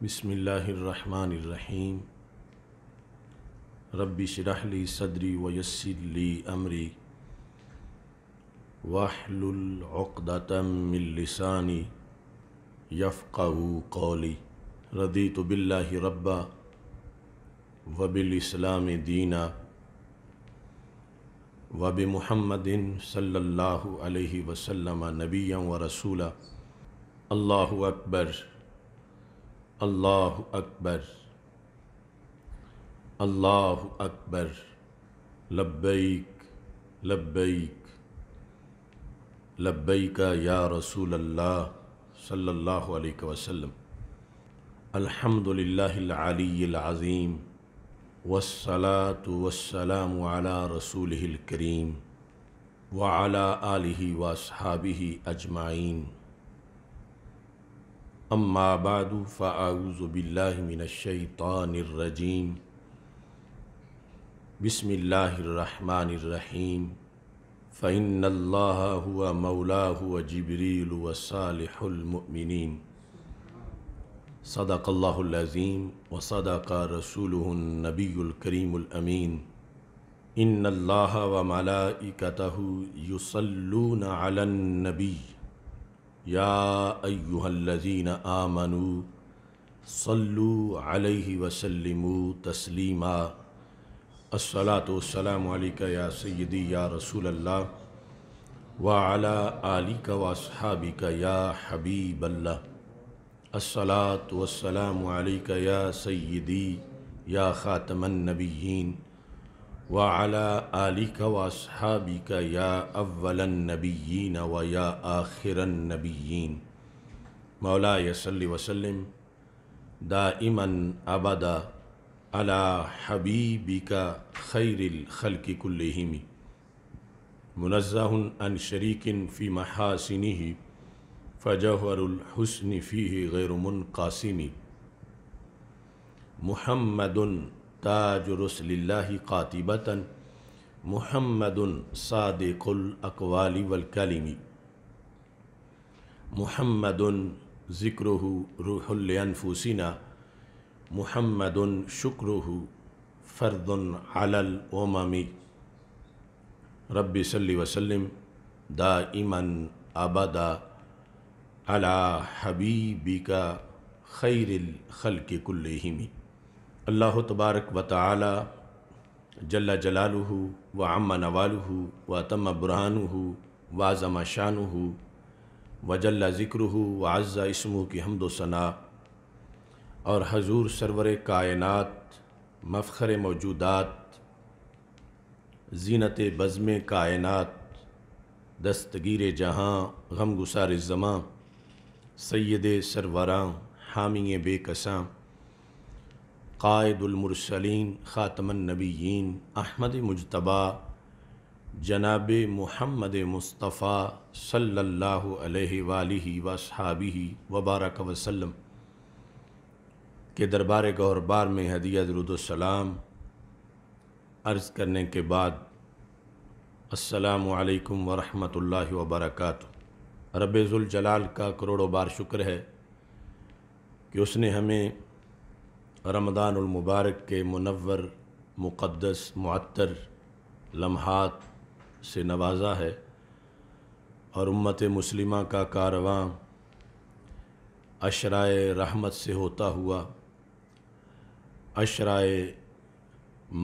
बसमीम रबी शरहली सदरी वयसरली अमरी वाहलतमिलसानी यफ़ा कौली रदी तो बिल्ला रब्बा वबिलस्लाम दीना वब महमदिन सल्लल्लाहु अलैहि वसल्लम व रसूला अल्लाह अकबर अल्लाह अकबर अल्लाह अकबर लब्बैक लब्बैक लब्बैक या रसूल अल्लाह सल्लल्लाहु अलैहि वसल्लम अल्हम्दुलिल्लाहिल वस्सलातु वस्सलामु अला रसूलिहिल करीम व अला आलिहि व अस्हाबिहि अजमाइन अम्माबाद फ़ाऊज़बिल्लिमिनशैतानरजीम बसमीम फ़ैन हुआ मौला हुआ जबरील वसालमिन सदाकल्लाज़ीम व सदाक रसूलनबीकरीमीन इन अल्लाह व मलाइकतः युसल्लून अलनबी या अयुहल्लिन आमनु सल्लु अलैहि वसल्लमु तस्लीमा असलातोसलामक या सैदी या रसूल अल्लाह वाला आली का वासहाबिक या हबीबल्ला असलातोसलामक या सैदी या ख़ातमनबीन وعلى آلك وأصحابك يا أول النبيين ويا آخر النبيين مولاي صل وسلم دائما أبدا على حبيبك خير الخلق كلهم منزه عن شريك في محاسنه فجوهر الحسن فيه غير منقاسم محمد ताजरसल्ला कातिबता महमद सादक़ुलकवाली वलकलमी महमद ज़िक्र रूहलफूसिना महमद शुक्र फ़र्द अलल ओममी रब सल्ली वसलम दा इमन अबदा अला हबीबिका खैरखल के कुल्लहिमी अल्लाह तबारक व ताली जल्ला जलालू व अम्मा नवालू व तम बुरहानू व आज़मा शानू व जल्ला ज़िक्र व आज़ा इसमू की हमदोसना और हजूर सरवर कायनत मफ़र मौजूदात जीनत बज़म कायनत दस्तगीर जहाँ गम गुसार ज़मां सैद सरवरा हामी बेकसां कायदुलमरसलिन ख़ातमनबीन अहमद मुजतबा जनाब महमद मुस्तफ़ा सल्लल्लाहु अलैहि वालि वसहाबी वबारक वसल्लम के दरबार गौरबार में हदिया अर्ज़ करने के बाद असलकम वरहमल वबरक रबज़ुलजलाल का करोड़ों बार शुक्र है कि उसने हमें रमदानमबारक के मुनवर मुक़दस मअतर लम्हात से नवाज़ा है और उम्मत मुस्लिमा का कारवां अशराय रहमत से होता हुआ अशराय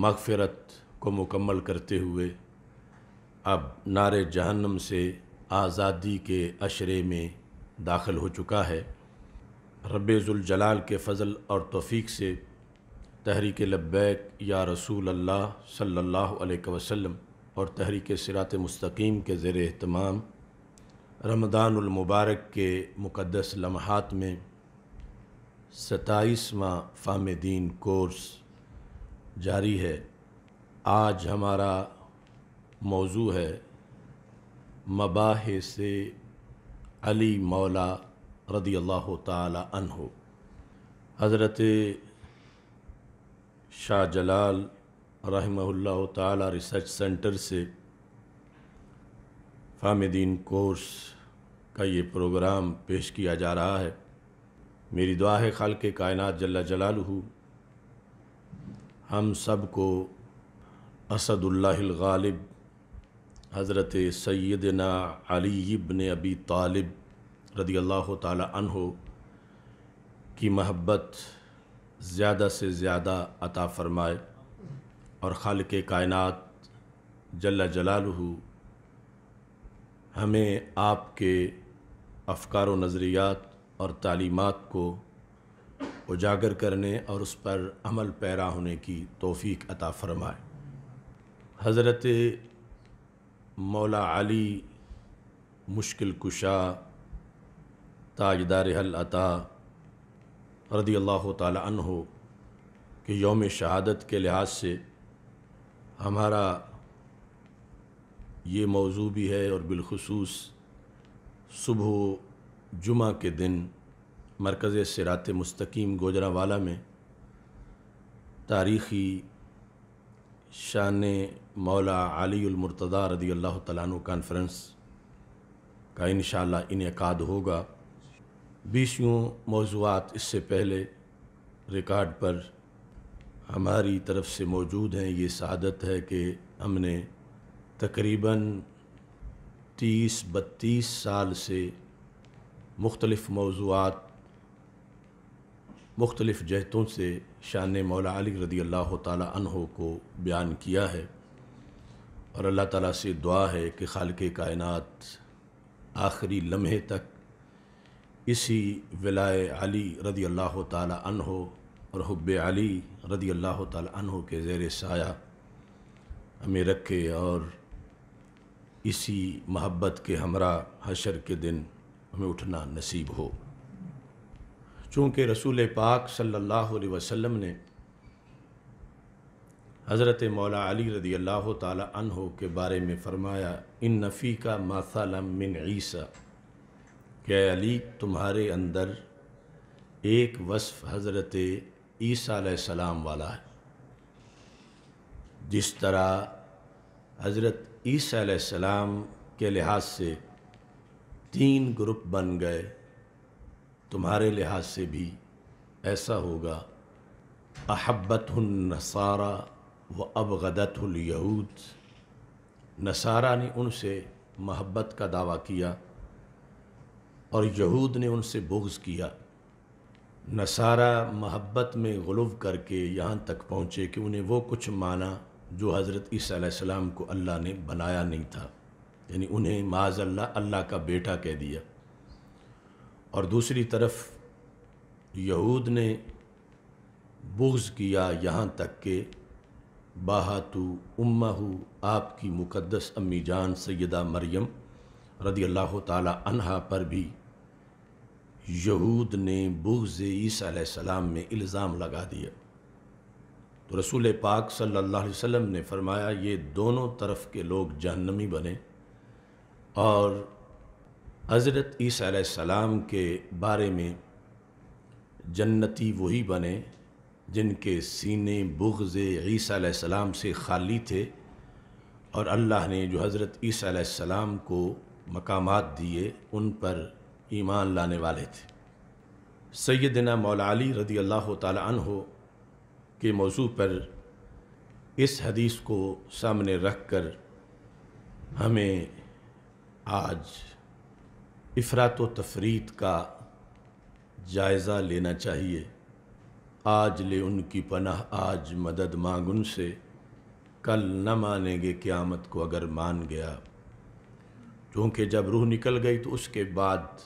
मगफ़रत को मुकम्मल करते हुए अब नारे जहन्नम से आज़ादी के अशरे में दाखिल हो चुका है रबेज़ुलजलाल के फ़ज़ल और तौफीक से तहरीक लब्बैक या रसूल अल्लाह सल्लल्लाहु अलैहि वसल्लम और तहरीक सिरात मुस्तकीम के ज़ेर अहतमाम रमदानमबारक के मुक़दस लम्हात में सताईसवां फ़ाम दीन कोर्स जारी है आज हमारा मौजू है मबाह से अली मौला रदी अल्लाह तहो हज़रत शाह जलाल रहमल्ला ताला रिसर्च सेंटर से फामदीन कोर्स का ये प्रोग्राम पेश किया जा रहा है मेरी दुआ है खाल के कायनात जल्ला हो हम सब को असदुल्लागालिब हज़रत सैदना अली इबन अबी तालिब रदी अल्लाह तहो की महब्बत ज़्यादा से ज़्यादा अता फ़रमाए और खाल के कायनत जल्ला जलालहू हमें आपके अफकार व नज़रियात और तलीमत को उजागर करने और उस पर अमल पैरा होने की तोफ़ी अता फ़रमाए हज़रत मौला अली मुश्किल कुशा ताजदार हल अता रदी अल्लाह हो कि योम शहादत के लिहाज से हमारा ये मौजू भी है और बिलखसूस सुबह जुमा के दिन मरकज़ सिरात मस्तकीम गोजरावाला में तारीख़ी शान मौला अलीमरतदा रदी अल्लाह तु कानफ्रेंस का इन इनका होगा बीसों मौजूद इससे पहले रिकॉर्ड पर हमारी तरफ से मौजूद हैं ये शादत है कि हमने तकरीबन तीस बत्तीस साल से मुख्तलफ़ मौजूद मुख्तलिफ़ जहतों से शान मौला अली रदी अल्लाह तहो को बयान किया है और अल्लाह ताला से दुआ है कि खाल के कायनत आखिरी लम्हे तक इसी विलाय अली रदी अल्लाह तहो और हब अली रदी अल्लाह तहो के ज़ेर साया हमें रखे और इसी महब्बत के हमरा हशर के दिन हमें उठना नसीब हो चूँकि रसूल पाक सल्लल्लाहु अलैहि वसल्लम ने हज़रत मौला अली रदी अल्लाह तहो के बारे में फ़रमाया इन नफ़ी का मासालम मिन ईसा कि अली तुम्हारे अंदर एक वस्फ हज़रत ईसा सलाम वाला है जिस तरह हज़रत ईसा सलाम के लिहाज से तीन ग्रुप बन गए तुम्हारे लिहाज से भी ऐसा होगा अहब्बत नसारा व अबगदत यहूद नसारा ने उनसे महब्बत का दावा किया और यहूद ने उनसे बोग्स किया नसारा महब्बत में गुलव करके यहाँ तक पहुँचे कि उन्हें वो कुछ माना जो हज़रत ईसीम को अल्लाह ने बनाया नहीं था यानी उन्हें माज अल्लाह अल्लाह का बेटा कह दिया और दूसरी तरफ यहूद ने बुग्ज़ किया यहाँ तक के बाहातु उम्मा हो आपकी मुक़दस अम्मी जान सैदा मरियम रदी अल्लाह ताली पर भी यहूद ने बुगज़ ईसीम में इल्ज़ाम लगा दिया तो रसूल पाक सल्लल्लाहु अलैहि वसल्लम ने फरमाया ये दोनों तरफ के लोग जहन्नमी बने और हज़रत ईसीम के बारे में जन्नती वही बने जिनके सीने बुगज़ ईसीम से खाली थे और अल्लाह ने जो हज़रत ईसीम को मकामात दिए उन पर ईमान लाने वाले थे सैदना मौलाली रदी अल्लाह तहो के मौजू पर इस हदीस को सामने रख कर हमें आज अफरात तफरीत का जायज़ा लेना चाहिए आज ले उनकी पनाह आज मदद मांग उनसे कल न मानेंगे क़्यामत को अगर मान गया क्योंकि जब रूह निकल गई तो उसके बाद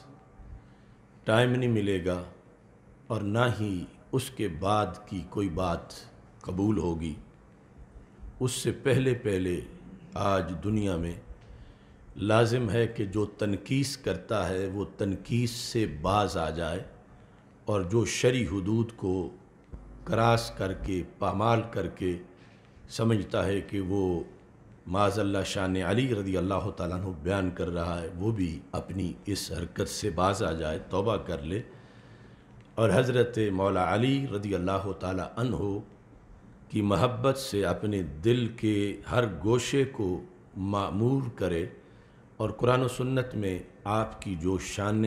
टाइम नहीं मिलेगा और ना ही उसके बाद की कोई बात कबूल होगी उससे पहले पहले आज दुनिया में लाजिम है कि जो तनकीस करता है वो तनकीस से बाज आ जाए और जो शरी हदूद को क्रास करके पामाल करके समझता है कि वो माजल्ला शान अली रदी अल्लाह तु बयान कर रहा है वो भी अपनी इस हरकत से बाज आ जाए तोबा कर ले और हज़रत मौला अली रदी अल्लाह हो की महब्बत से अपने दिल के हर गोशे को मामूर करे और कुरान सन्नत में आपकी जो शान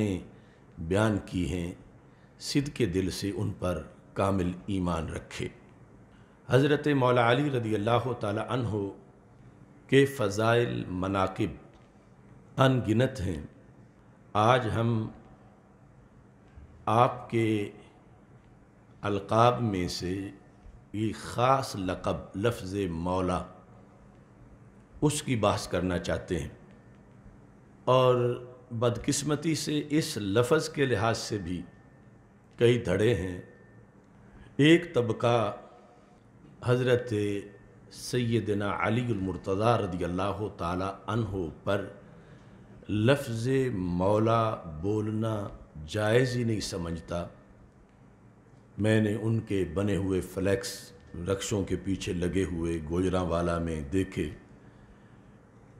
बयान की हैं सिद के दिल से उन पर कामिल ईमान रखे हज़रत मौला अली रदी अल्लाह हो के फ़ज़ाइल मनाकब अनगिनत हैं आज हम आपके अलकाब में से ये ख़ास लक़ब लफ्ज़ मौला उसकी बात करना चाहते हैं और बदकिस्मती से इस लफ्ज़ के लिहाज से भी कई धड़े हैं एक तबका हज़रत सैदना अलीमरतज़ा रदी अल्लाह तहो पर लफ्ज़ मौला बोलना जायज़ ही नहीं समझता मैंने उनके बने हुए फ्लैक्स रक्षों के पीछे लगे हुए गोजरावाला में देखे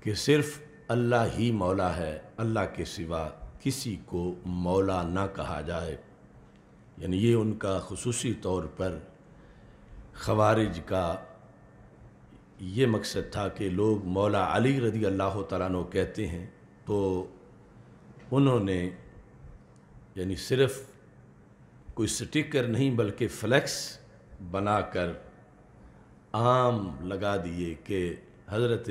कि सिर्फ़ अल्लाह ही मौला है अल्लाह के सिवा किसी को मौला ना कहा जाए यानी ये उनका खसूसी तौर पर खवारिज का ये मकसद था कि लोग मौला अली रदी अल्लाह तु कहते हैं तो उन्होंने यानी सिर्फ कोई स्टिकर नहीं बल्कि फ्लैक्स बनाकर आम लगा दिए कि हज़रत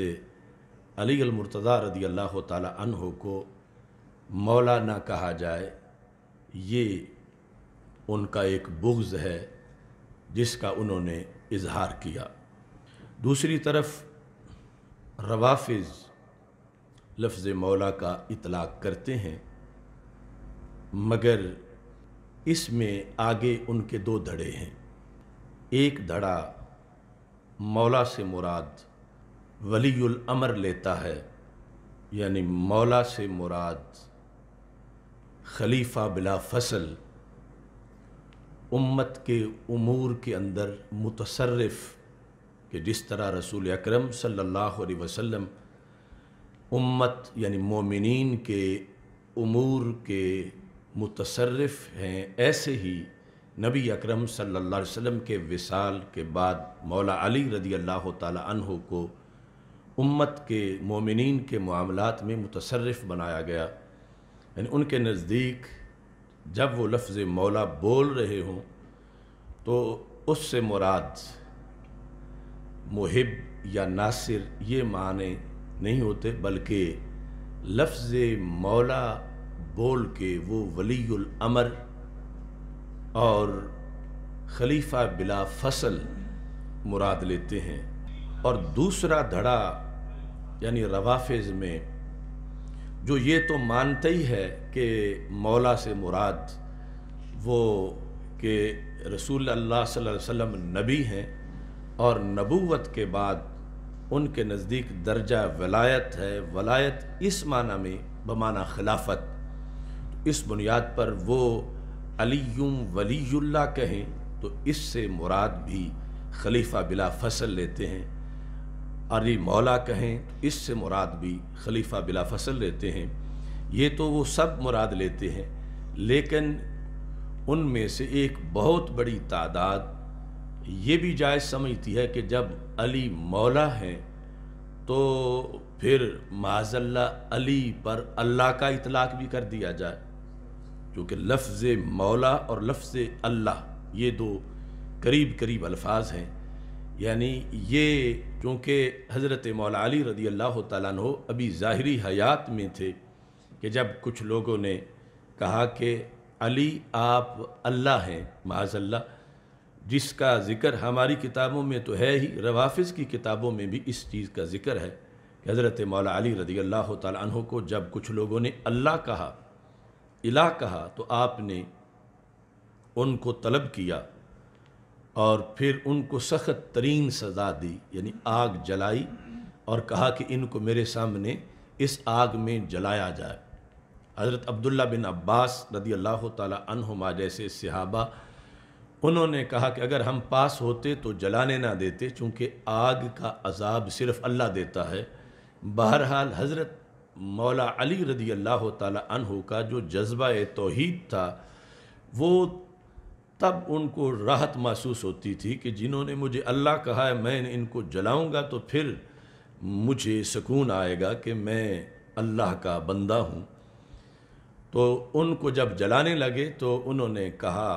अली अलमरतदा रदी अल्लाह तहो को मौला ना कहा जाए ये उनका एक बुग्ज़ है जिसका उन्होंने इजहार किया दूसरी तरफ रवाफिज लफ्ज़ मौला का इतलाक़ करते हैं मगर इसमें आगे उनके दो धड़े हैं एक धड़ा मौला से मुराद वलीयुल अमर लेता है यानी मौला से मुराद खलीफा बिला फसल उम्मत के उमूर के अंदर मुतसरफ़ कि जिस तरह रसूल अक्रम सल्लल्लाहु अलैहि उम्मत यानि मोमिन के उमूर के मुतसरफ़ हैं ऐसे ही नबी अकरम सल्ला वसम के विसाल के बाद मौला अली रदी अल्लाह तहो को उम्मत के मोमिन के मामलत में मुतसरफ़ बनाया गया यानी उनके नज़दीक जब वो लफ्ज़ मौला बोल रहे हों तो उससे मुराद मुहिब या नासिर ये माने नहीं होते बल्कि लफ्ज़ मौला बोल के वो वलील अमर और खलीफा बिला फसल मुराद लेते हैं और दूसरा धड़ा यानी रवाफज़ में जो ये तो मानते ही है कि मौला से मुराद वो के रसूल अल्लाह सल्लल्लाहु अलैहि वसल्लम नबी हैं और नबूवत के बाद उनके नज़दीक दर्जा वलायत है वलायत इस माना में बमाना खिलाफत इस बुनियाद पर वो अलीम वलील्ला कहें तो इससे मुराद भी खलीफा बिला फसल लेते हैं अली मौला कहें तो इससे मुराद भी खलीफा बिला फसल लेते हैं ये तो वो सब मुराद लेते हैं लेकिन उनमें से एक बहुत बड़ी तादाद ये भी जायज़ समझती है कि जब अली मौला है तो फिर माजल्ला अली पर अल्लाह का इतलाक़ भी कर दिया जाए क्योंकि लफ्ज़ मौला और लफ्ज़ अल्लाह ये दो करीब करीब अल्फाज हैं यानी ये क्योंकि हज़रत मौला अली रदी अल्लाह तु अभी ज़ाहरी हयात में थे कि जब कुछ लोगों ने कहा कि अली आप अल्लाह हैं माजल्ला जिसका ज़िक्र हमारी किताबों में तो है ही रवाफ़ की किताबों में भी इस चीज़ का ज़िक्र है कि हज़रत मौला अली रदी अल्लाह तहों को जब कुछ लोगों ने अल्लाह कहा इला कहा तो आपने उनको तलब किया और फिर उनको सख्त तरीन सज़ा दी यानी आग जलाई और कहा कि इनको मेरे सामने इस आग में जलाया जाए हज़रत अब्दुल्ला बिन अब्बास रदी अल्लाह तहों जैसे सहाबा उन्होंने कहा कि अगर हम पास होते तो जलाने ना देते चूँकि आग का अजाब सिर्फ़ अल्लाह देता है बहरहाल हज़रत मौला अली रदी अल्लाह तहु का जो जज्बा तोहद था वो तब उनको राहत महसूस होती थी कि जिन्होंने मुझे अल्लाह कहा है मैं इनको जलाऊँगा तो फिर मुझे सुकून आएगा कि मैं अल्लाह का बंदा हूँ तो उनको जब जलाने लगे तो उन्होंने कहा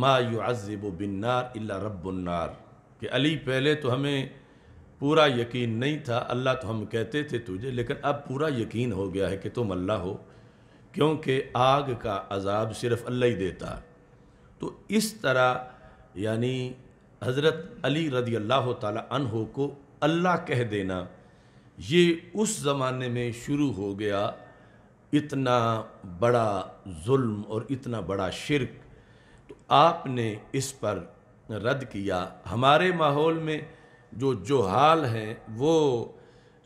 मा युज़ब बिन्नार इल्ला रब्बुन्नार कि अली पहले तो हमें पूरा यकीन नहीं था अल्लाह तो हम कहते थे तुझे लेकिन अब पूरा यकीन हो गया है कि तुम अल्लाह हो क्योंकि आग का अजाब सिर्फ़ अल्लाह ही देता तो इस तरह यानी हज़रत अली रदी अल्लाह तहो को अल्लाह कह देना ये उस ज़माने में शुरू हो गया इतना बड़ा जुल्म और इतना बड़ा शिरक आपने इस पर रद्द किया हमारे माहौल में जो जो हाल हैं वो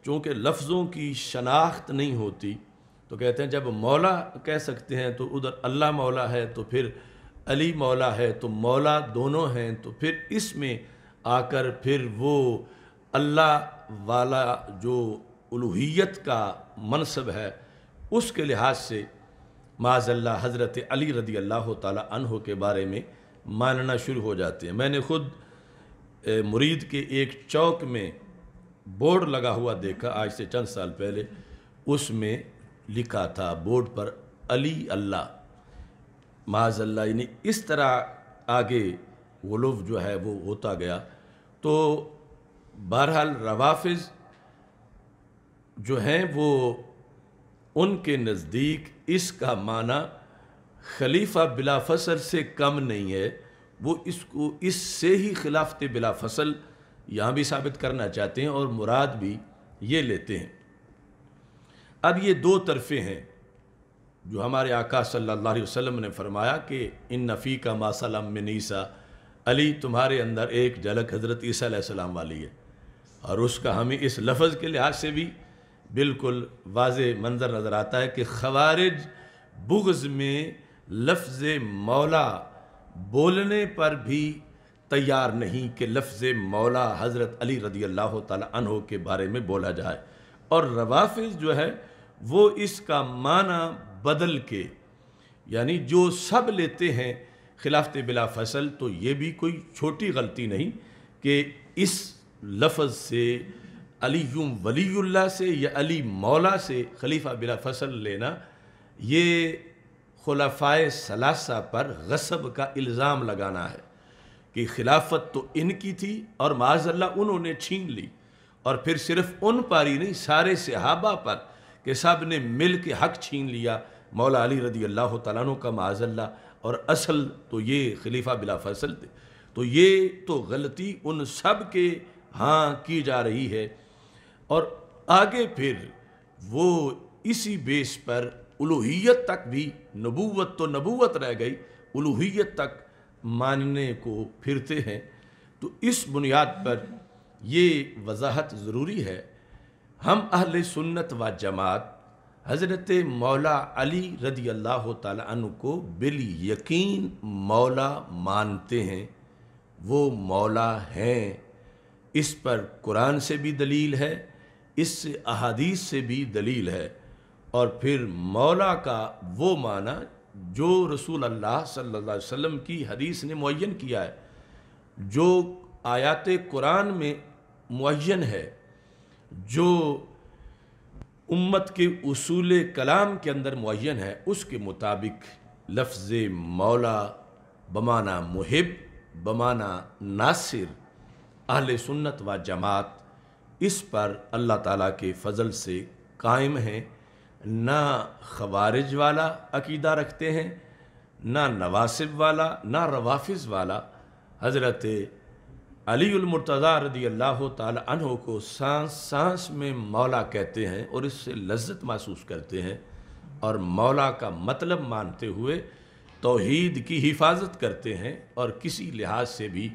चूँकि लफ्ज़ों की शनाख्त नहीं होती तो कहते हैं जब मौला कह सकते हैं तो उधर अल्लाह मौला है तो फिर अली मौला है तो मौला दोनों हैं तो फिर इसमें आकर फिर वो अल्लाह वाला जो उलूहियत का मनसब है उसके लिहाज से माजल्ला हज़रत अली रदी अल्लाह तहों के बारे में मानना शुरू हो जाते हैं मैंने खुद मुरीद के एक चौक में बोर्ड लगा हुआ देखा आज से चंद साल पहले उसमें लिखा था बोर्ड पर अली अल्लाह माजल्ला यानी इस तरह आगे वो लुफ जो है वो होता गया तो बहरहाल रवाफिज जो हैं वो उनके नज़दीक इसका माना खलीफा बिला फसल से कम नहीं है वो इसको इससे ही खिलाफत बिला फसल यहाँ भी साबित करना चाहते हैं और मुराद भी ये लेते हैं अब ये दो तरफ़े हैं जो हमारे आका सल्लल्लाहु अलैहि वसल्लम ने फरमाया कि इन नफ़ी का मासलम में ईसा अली तुम्हारे अंदर एक झलक हज़रत ईसा सलाम वाली है और उसका हमें इस लफ्ज़ के लिहाज से भी बिल्कुल वाज मंज़र नज़र आता है कि खवारिज बुग़ में लफ्ज़ मौला बोलने पर भी तैयार नहीं कि लफ्ज़ मौला हज़रत अली रदी अल्लाह तहो के बारे में बोला जाए और रवाफ़ जो है वो इसका माना बदल के यानी जो सब लेते हैं खिलाफत बिला फसल तो ये भी कोई छोटी गलती नहीं कि इस लफ्ज़ से अली वलील्ला से या अली मौला से खलीफा बिला फसल लेना ये खलाफाए सलासा पर गसब का इल्ज़ाम लगाना है कि खिलाफत तो इनकी थी और माजल्ला उन्होंने छीन ली और फिर सिर्फ उन पर ही नहीं सारे सहाबा पर कि सब ने मिल के हक छीन लिया मौला अली रदी अल्लाह तु का माजल्ला और असल तो ये खलीफा बिला फसल थे तो ये तो गलती उन सब के हाँ की जा रही है और आगे फिर वो इसी बेस पर उलूहियत तक भी नबूवत तो नबूवत रह गई उलूहियत तक मानने को फिरते हैं तो इस बुनियाद पर ये वजाहत ज़रूरी है हम अहल सुन्नत व जमात हज़रत मौला अली रदी अल्लाह तु को बिल यकीन मौला मानते हैं वो मौला हैं इस पर कुरान से भी दलील है इस अहादीस से भी दलील है और फिर मौला का वो माना जो रसूल अल्लाह सल्लल्लाहु अलैहि वसल्लम की हदीस ने मुन किया है जो आयात कुरान में मुन है जो उम्मत के उसूल कलाम के अंदर मुन है उसके मुताबिक लफ्ज़ मौला बमाना मुहिब बमाना नासिर अहल सुन्नत व जमात इस पर अल्लाह ताला के फजल से कायम हैं ना खवारिज वाला अकीदा रखते हैं ना नवासिब वाला ना रवाफिज वाला हज़रत अलीमरतज़ा रदी अल्लाह तहों को सांस सांस में मौला कहते हैं और इससे लज्जत महसूस करते हैं और मौला का मतलब मानते हुए तोहद की हिफाजत करते हैं और किसी लिहाज से भी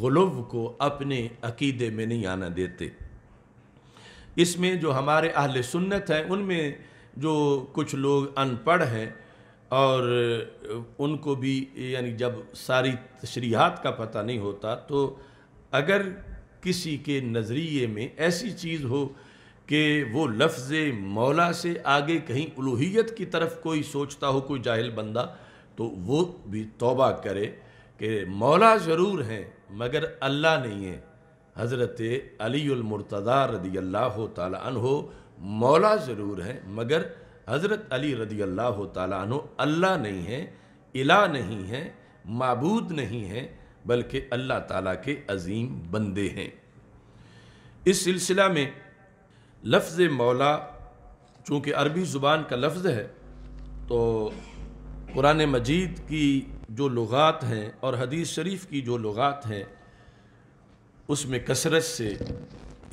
गुलव को अपने अकीदे में नहीं आना देते इसमें जो हमारे अहल सुन्नत हैं उनमें जो कुछ लोग अनपढ़ हैं और उनको भी यानी जब सारी तशरीहत का पता नहीं होता तो अगर किसी के नज़रिए में ऐसी चीज़ हो कि वो लफ्ज़ मौला से आगे कहीं उलूहियत की तरफ कोई सोचता हो कोई जाहिल बंदा तो वो भी तौबा करे कि मौला ज़रूर हैं मगर अल्लाह नहीं है हज़रत अलीमरतदा रदी अल्लाह तहो मौला ज़रूर हैं मगर हज़रत अली रदी अल्लाह तहो अल्लाह नहीं हैं इला नहीं हैं मबूद नहीं हैं बल्कि अल्लाह ताला के अजीम बंदे हैं इस सिलसिला में लफ्ज़ मौला चूँकि अरबी ज़ुबान का लफ्ज़ है तो कुरान मजीद की जो लगात हैं और हदीस शरीफ की जो लगात हैं उसमें कसरत से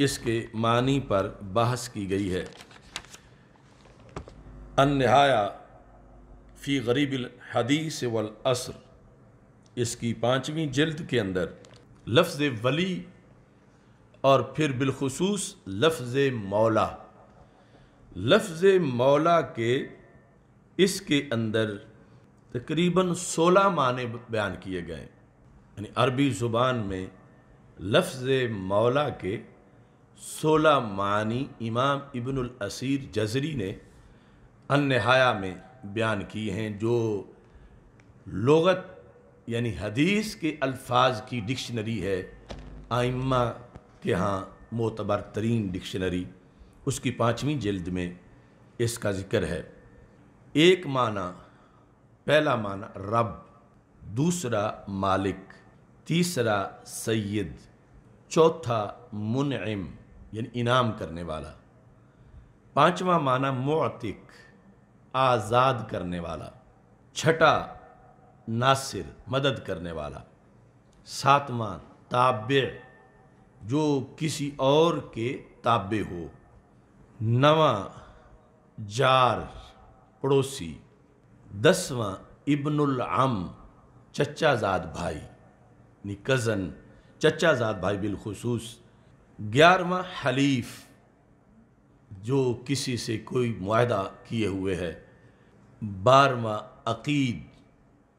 इसके मानी पर बहस की गई है अनहाया फ़ी गरीब हदीस वल असर इसकी पाँचवीं जल्द के अंदर लफ्ज़ वली और फिर बिलखसूस लफ्ज़ मौला लफ्ज़ मौला के इसके अंदर तकरीबन सोलह माने बयान किए गए यानी अरबी ज़ुबान में लफ्ज़ मौला के सोलह मानी इमाम इबन असीर जजरी ने अनहाया में बयान किए हैं जो लगत यानी हदीस के अल्फाज की डिक्शनरी है आइम्मा के यहाँ मोतबर तरीन डिक्शनरी उसकी पाँचवीं जल्द में इसका ज़िक्र है एक माना पहला माना रब दूसरा मालिक तीसरा सैद चौथा मुनम यानी इनाम करने वाला पांचवा माना मोतिक आज़ाद करने वाला छठा नासिर मदद करने वाला सातवां ताब्य जो किसी और के ताबे हो नवा जार पड़ोसी दसवां इब्नुल आम चचाजाद भाई यानी कज़न चचा जात भाई बिलखसूस ग्यारहवा हलीफ जो किसी से कोई माहदा किए हुए है बारवा अकीद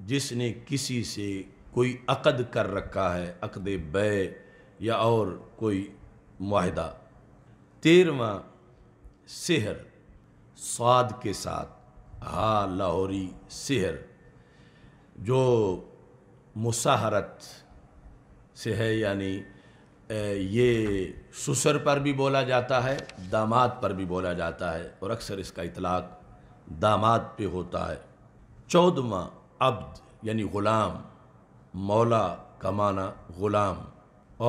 जिसने किसी से कोई अकद कर रखा है अकद बै या और कोई माहदा तेरवा शहर स्वाद के साथ हा लाहौरी शहर जो मुसाहरत से है यानी ये सुसर पर भी बोला जाता है दामाद पर भी बोला जाता है और अक्सर इसका इतलाक़ दामाद पे होता है चौदवा अब्द यानी ग़ुलाम मौला का माना ग़ुलाम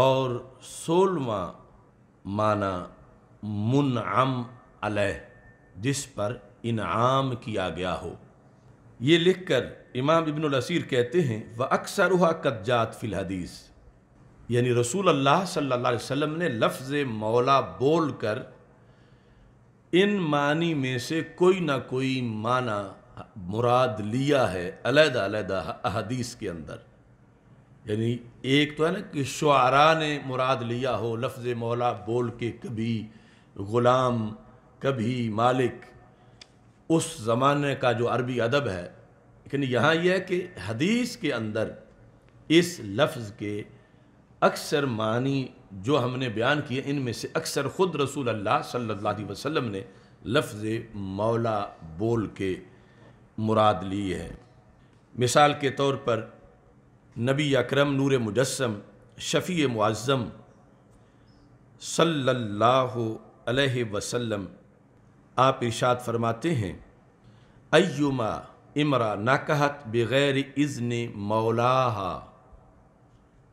और सोलवा माना मुनम अलह जिस पर इनाम किया गया हो ये लिखकर इमाम इबन असीर कहते हैं व अक्सर हुआ कदजात फिल हदीस यानी रसूल अल्लाह सल्लल्लाहु अलैहि वसल्लम ने लफ्ज़ मौला बोल कर इन मानी में से कोई ना कोई माना मुराद लिया है अलहदा अलहदा अहदीस के अंदर यानी एक तो है ना कि शुरा ने मुराद लिया हो लफ्ज़ मौला बोल के कभी ग़ुलाम कभी मालिक उस ज़माने का जो अरबी अदब है लेकिन यहाँ यह है कि हदीस के अंदर इस लफ्ज़ के अक्सर मानी जो हमने बयान किए इनमें से अक्सर ख़ुद रसूल अल्लाह सल्लल्लाहु अलैहि वसल्लम ने लफ्ज़ मौला बोल के मुराद ली है मिसाल के तौर पर नबी अकरम नूर मुजस्म शफ़ी मुआज़म सल्लल्लाहु अलैहि वसल्लम आप इरशाद फरमाते हैं अयुमा इमरा नाकहत बग़ैर इज़्न मौलाहा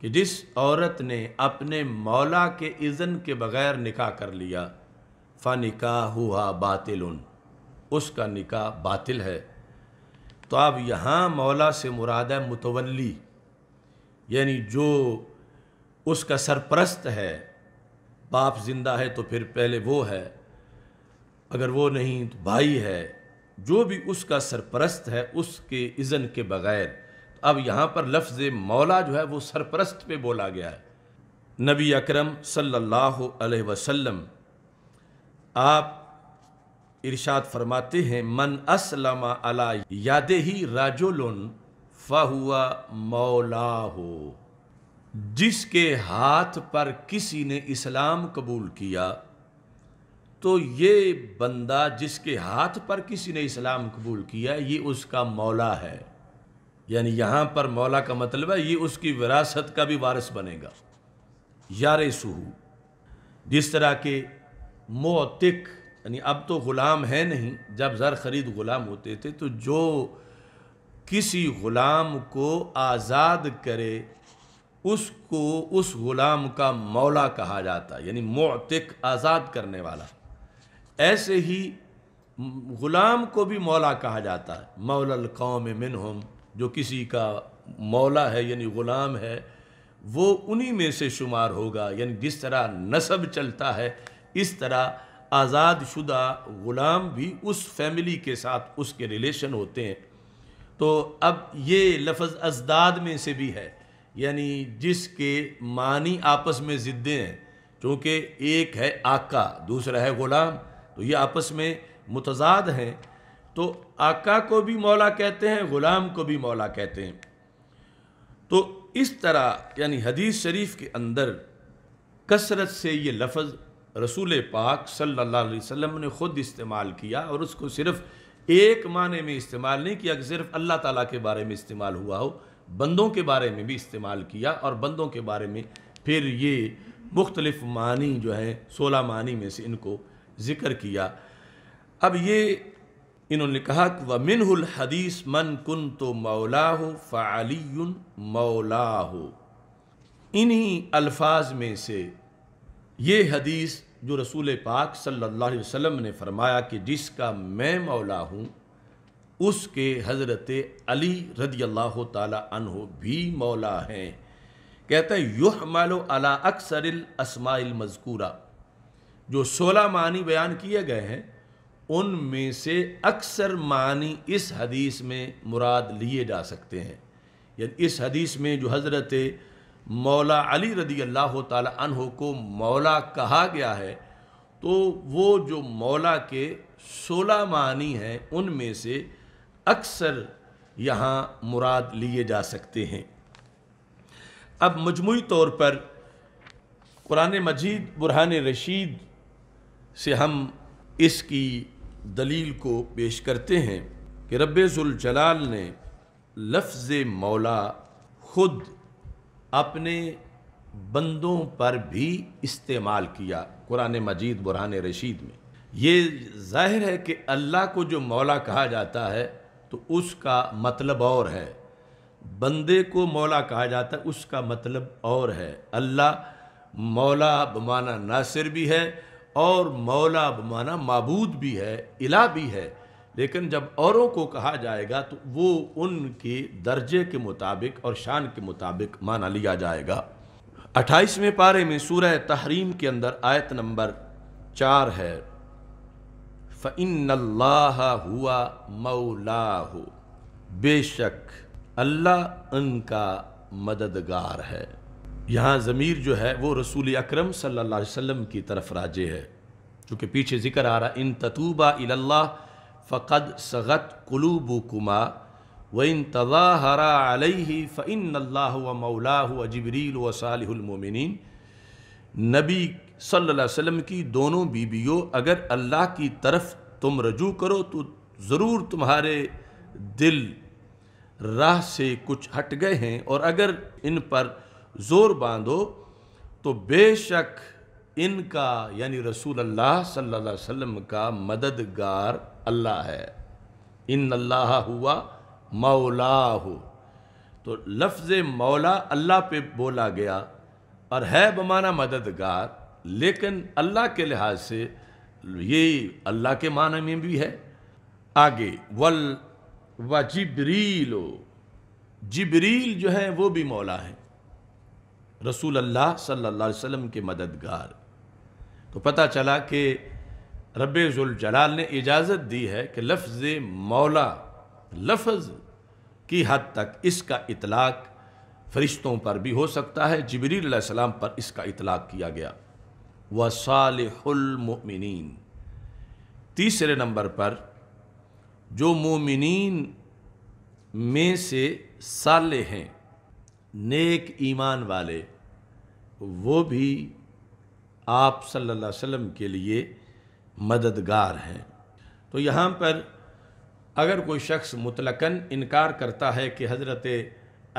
कि जिस औरत ने अपने मौला के इज़न के बग़ैर निकाह कर लिया फ़निका हुआ बातिल उसका निकाह बातिल है तो अब यहाँ मौला से मुराद है मुतवली यानी जो उसका सरपरस्त है बाप ज़िंदा है तो फिर पहले वो है अगर वो नहीं तो भाई है जो भी उसका सरपरस्त है उसके इज़न के बग़ैर अब यहाँ पर लफ्ज़ मौला जो है वो सरपरस्त पे बोला गया है नबी अकरम सल्लल्लाहु अलैहि वसल्लम आप इरशाद फरमाते हैं मन असलम अला याद ही राजुलन फ़हुआ मौला हो जिसके हाथ पर किसी ने इस्लाम कबूल किया तो ये बंदा जिसके हाथ पर किसी ने इस्लाम कबूल किया ये उसका मौला है यानी यहाँ पर मौला का मतलब है ये उसकी विरासत का भी वारिस बनेगा यार सुहू जिस तरह के मोतिक यानी अब तो ग़ुलाम है नहीं जब ज़र ख़रीद ग़ुलाम होते थे तो जो किसी ग़ुलाम को आज़ाद करे उसको उस ग़ुलाम का मौला कहा जाता यानी मोतिक आज़ाद करने वाला ऐसे ही ग़ुलाम को भी मौला कहा जाता है मौलल कौम मिन हम जो किसी का मौला है यानी ग़ुलाम है वो उन्हीं में से शुमार होगा यानी जिस तरह नसब चलता है इस तरह आज़ाद शुदा ग़ुलाम भी उस फैमिली के साथ उसके रिलेशन होते हैं तो अब ये लफज अजदाद में से भी है यानी जिसके मानी आपस में ज़िद्दे हैं चूँकि एक है आका दूसरा है ग़ुलाम तो ये आपस में मुतजाद हैं तो आका को भी मौला कहते हैं ग़ुलाम को भी मौला कहते हैं तो इस तरह यानी हदीस शरीफ के अंदर कसरत से ये लफ्ज़ रसूल पाक सल्लल्लाहु अलैहि वसल्लम ने ख़ुद इस्तेमाल किया और उसको सिर्फ़ एक माने में इस्तेमाल नहीं किया कि सिर्फ़ अल्लाह ताला के बारे में इस्तेमाल हुआ हो बंदों के बारे में भी इस्तेमाल किया और बंदों के बारे में फिर ये मुख्तलफ़ मानी जो है सोलह मानी में से इनको ज़िक्र किया अब ये इन्होंने कहा कि व मिनहुल हदीस मन कुन तो मौला हो फली मौला हो इन्हीं अल्फाज में से ये हदीस जो रसूल पाक सल्लल्लाहु अलैहि वसल्लम ने फरमाया कि जिसका मैं मौला हूँ उसके हज़रत अली रदी अल्लाह तहो भी मौला हैं कहते हैं युह मालो अला अक्सर असमाइल मजकूरा जो सोलह मानी बयान किए गए हैं उनमें से अक्सर मानी इस हदीस में मुराद लिए जा सकते हैं यानी इस हदीस में जो हज़रत मौला अली रदी अल्लाह तहो को मौला कहा गया है तो वो जो मौला के सोलह मानी हैं उनमें से अक्सर यहाँ मुराद लिए जा सकते हैं अब मजमू तौर पर कुरान मजीद बुरहान रशीद से हम इसकी दलील को पेश करते हैं कि रब्ज़ुलजलाल ने लफ्ज़ मौला खुद अपने बंदों पर भी इस्तेमाल किया कुरान मजीद बुरहान रशीद में ये जाहिर है कि अल्लाह को जो मौला कहा जाता है तो उसका मतलब और है बंदे को मौला कहा जाता है उसका मतलब और है अल्लाह मौला बमाना नासिर भी है और मौला माना मबूद भी है इला भी है लेकिन जब औरों को कहा जाएगा तो वो उनके दर्जे के मुताबिक और शान के मुताबिक माना लिया जाएगा अट्ठाईसवें पारे में सूर तहरीम के अंदर आयत नंबर चार है फ़िन हुआ मौला हो बेशक अल्लाह उनका मददगार है यहाँ ज़मीर जो है वो रसूल अक्रम सल्ला की तरफ राजे है चूँकि पीछे ज़िक्र आ रहा इन ततूबा अल्लाह फ़कद सगत कुलूबु कुमा व इन तज़ाहरा अलही फ़िन मौला जबरील व सालमिन नबी सल्ला वसम की दोनों बीबियों अगर अल्लाह की तरफ तुम रजू करो तो ज़रूर तुम्हारे दिल राह से कुछ हट गए हैं और अगर इन पर ज़ोर बांधो तो बेशक इनका यानी रसूल अल्लाह सल्लल्लाहु अलैहि वसल्लम का मददगार अल्लाह है इन अल्लाह हुआ मौला हो तो लफ्ज़ मौला अल्लाह पे बोला गया और है बमाना मददगार लेकिन अल्लाह के लिहाज से ये अल्लाह के मान में भी है आगे वल व जिब्रील जिब्रील जो है वो भी मौला है रसूल अल्लाह सल्ला वसम के मददगार तो पता चला कि रबाल ने इजाज़त दी है कि लफ्ज़ मौला लफ्ज़ की हद तक इसका इतलाक़ फरिश्तों पर भी हो सकता है जबरीसम पर इसका इतलाक़ किया गया व सालमिन तीसरे नंबर पर जो मोमिन में से साले हैं नेक ईमान वाले वो भी आप सल्लल्लाहु अलैहि वसल्लम के लिए मददगार हैं तो यहाँ पर अगर कोई शख्स मुतलकन इनकार करता है कि हज़रत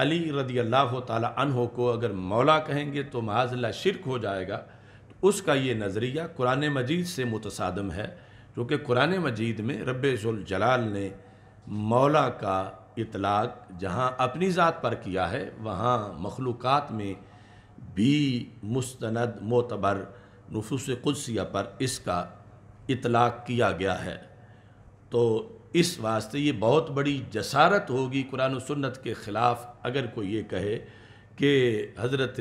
अली रदी अल्लाह तहो को अगर मौला कहेंगे तो महाजिला शिरक हो जाएगा तो उसका ये नज़रिया कुरान मजीद से मुतसादम है क्योंकि कुरान मजीद में रब जलाल ने मौला का इतलाक जहाँ अपनी ज़ात पर किया है वहाँ मखलूक़ में भी मुस्ंद मोतबर नफूस कुदसिया पर इसका इतलाक किया गया है तो इस वास्ते ये बहुत बड़ी जसारत होगी कुरान सुन्नत के ख़िलाफ़ अगर कोई ये कहे कि हज़रत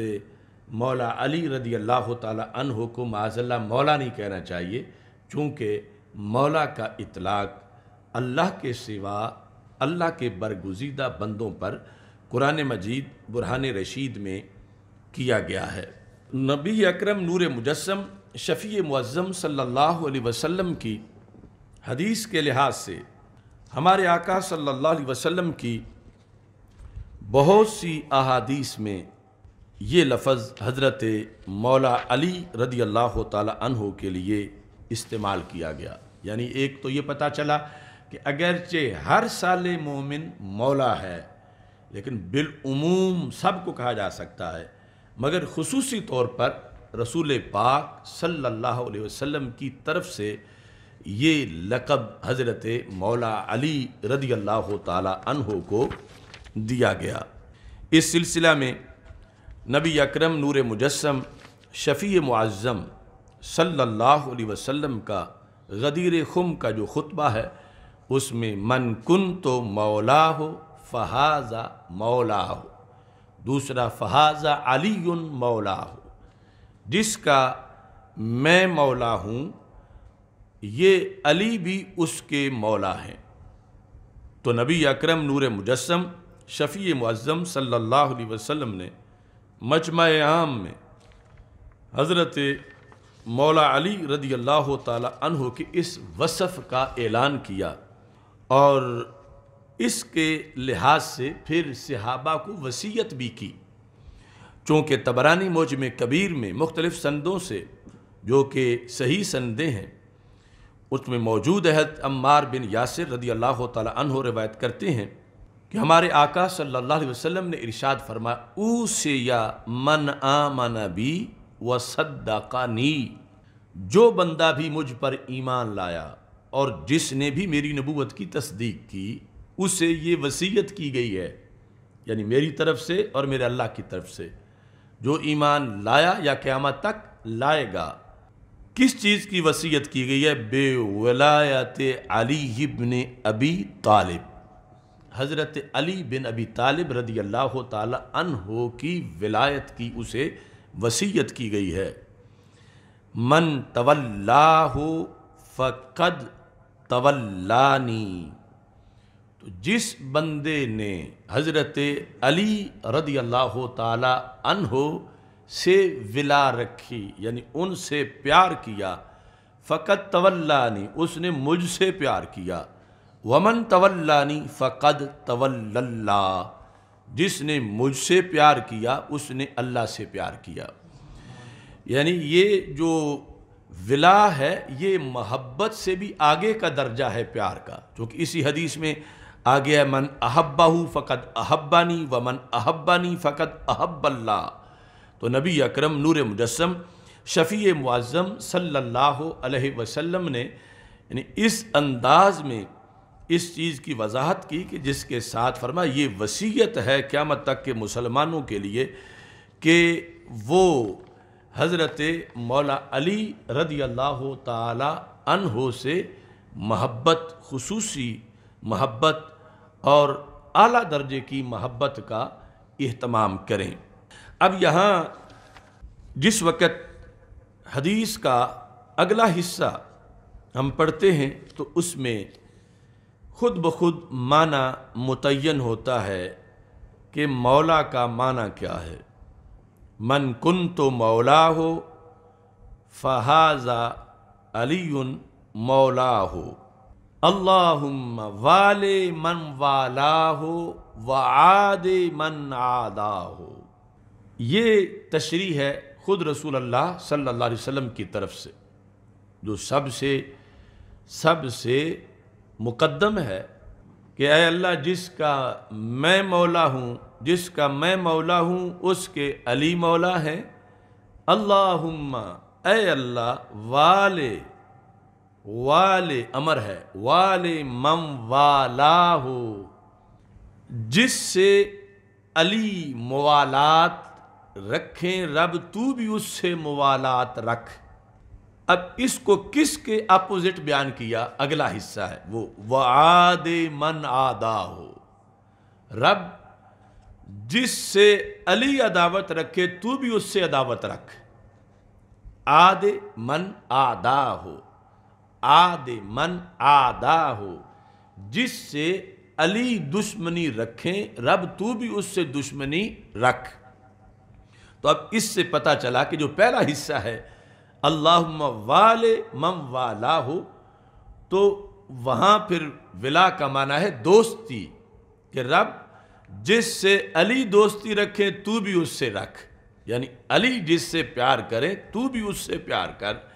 मौला अली रदी अल्लाह तहो को माजल्ला मौला नहीं कहना चाहिए चूँकि मौला का इतलाक़ अल्लाह के सिवा अल्लाह के बरगुजीदा बंदों पर कुरान मजीद बुरहान रशीद में किया गया है नबी अकरम नूर मुजस्म शफ़ी मुज़म सल्लल्लाहु अलैहि वसल्लम की हदीस के लिहाज से हमारे आका सल्लल्लाहु अलैहि वसल्लम की बहुत सी अहादीस में ये लफज हज़रत मौला अली रदी अल्लाह तहों के लिए इस्तेमाल किया गया यानी एक तो ये पता चला कि अगरचे हर साल मोमिन मौला है लेकिन बिलूम को कहा जा सकता है मगर खसूसी तौर पर रसूल पाक सल्लल्लाहु अलैहि वसल्लम की तरफ से ये लकब हज़रत मौला अली रदी अल्लाह तहो को दिया गया इस सिलसिला में नबी अकरम नूर मुजस्म शफ़ी मुआज़म सल्लल्लाहु अलैहि वसल्लम का गदीर खुम का जो खुतबा है उसमें मन कुन तो मौला हो फहाजा मौला हो दूसरा फहाजा अली मौला हो जिसका मैं मौला हूँ ये अली भी उसके मौला हैं तो नबी अकरम नूर मुजस्म शफ़ी मुज़म सल्लल्लाहु अलैहि वसल्लम ने मजमा आम में हज़रत मौला अली रदी अल्लाह तहु के इस वसफ़ का ऐलान किया और इसके लिहाज से फिर सहाबा को वसीयत भी की चूँकि तबरानी मौज में कबीर में मुख्तलिफ़ संदों से जो कि सही संदें हैं उसमें मौजूद अहद अम्मार बिन यासिर रदी अल्लाह तह रवायत करते हैं कि हमारे आका सल्लल्लाहु अलैहि वसल्लम ने इरशाद फरमाया ऊ से या मन आ मन बी व सद्दानी जो बंदा भी मुझ पर ईमान लाया और जिसने भी मेरी नबूवत की तस्दीक की उसे ये वसीयत की गई है यानी मेरी तरफ से और मेरे अल्लाह की तरफ से जो ईमान लाया या क़्यामत तक लाएगा किस चीज़ की वसीयत की गई है वलायत अली इबन अबी तालिब हज़रत अली बिन अबी तालिब रदी अल्लाह हो की विलायत की उसे वसीयत की गई है मन तवल्ला फ़कद तवल्लानी तो जिस बंदे ने हज़रत अली रदी अल्लाह तहो से विला रखी यानी उनसे प्यार किया फ़कत तवल्लानी उसने मुझसे प्यार किया वमन तवल्लानी फ़क़त तवल्ला जिसने मुझसे प्यार किया उसने अल्लाह से प्यार किया यानी ये जो विला है ये मोहब्बत से भी आगे का दर्जा है प्यार का क्योंकि इसी हदीस में आ गया मन अहब्बा फ़कत अहब्बानी व मन अहब्बानी फ़कत अहब्बल्ला तो नबी अकरम नूर मुजस्म शफ़ी मुआज़म सल्लल्लाहु अलैहि वसल्लम ने यानी इस अंदाज में इस चीज़ की वजाहत की कि जिसके साथ फरमा ये वसीयत है क़्यामत तक के मुसलमानों के लिए कि वो हज़रत मौला अली रदी अल्लाह तहो से महब्बत खसूसी महब्बत और अली दर्जे की महब्बत का अहतमाम करें अब यहाँ जिस वक़्त हदीस का अगला हिस्सा हम पढ़ते हैं तो उसमें खुद ब खुद माना मुतन होता है कि मौला का माना क्या है मन कुन तो मौला हो फहाजा अली मौला हो अल्ला वाले मन वाला हो व आदे मन आदा हो ये तशरी है ख़ुद रसूल अल्लाह सल्लल्लाहु अलैहि वसल्लम की तरफ से जो सबसे सबसे मुकदम है कि अल्लाह जिसका मैं मौला हूँ जिसका मैं मौला हूँ उसके अली मौला हैं अल्लाहुम्मा ए अल्लाह वाले वाले अमर है वाले मम वाला हो जिससे अली मवालात रखें रब तू भी उससे मवालात रख अब इसको किसके अपोजिट बयान किया अगला हिस्सा है वो आदे मन आदा हो रब जिससे अली अदावत रखे तू भी उससे अदावत रख आद मन आदा हो आद मन आदा हो जिससे अली दुश्मनी रखें रब तू भी उससे दुश्मनी रख तो अब इससे पता चला कि जो पहला हिस्सा है अल्लाह वाले मम वाला हो तो वहां फिर विला का माना है दोस्ती कि रब जिससे अली दोस्ती रखे तू भी उससे रख यानी अली जिससे प्यार करे तू भी उससे प्यार कर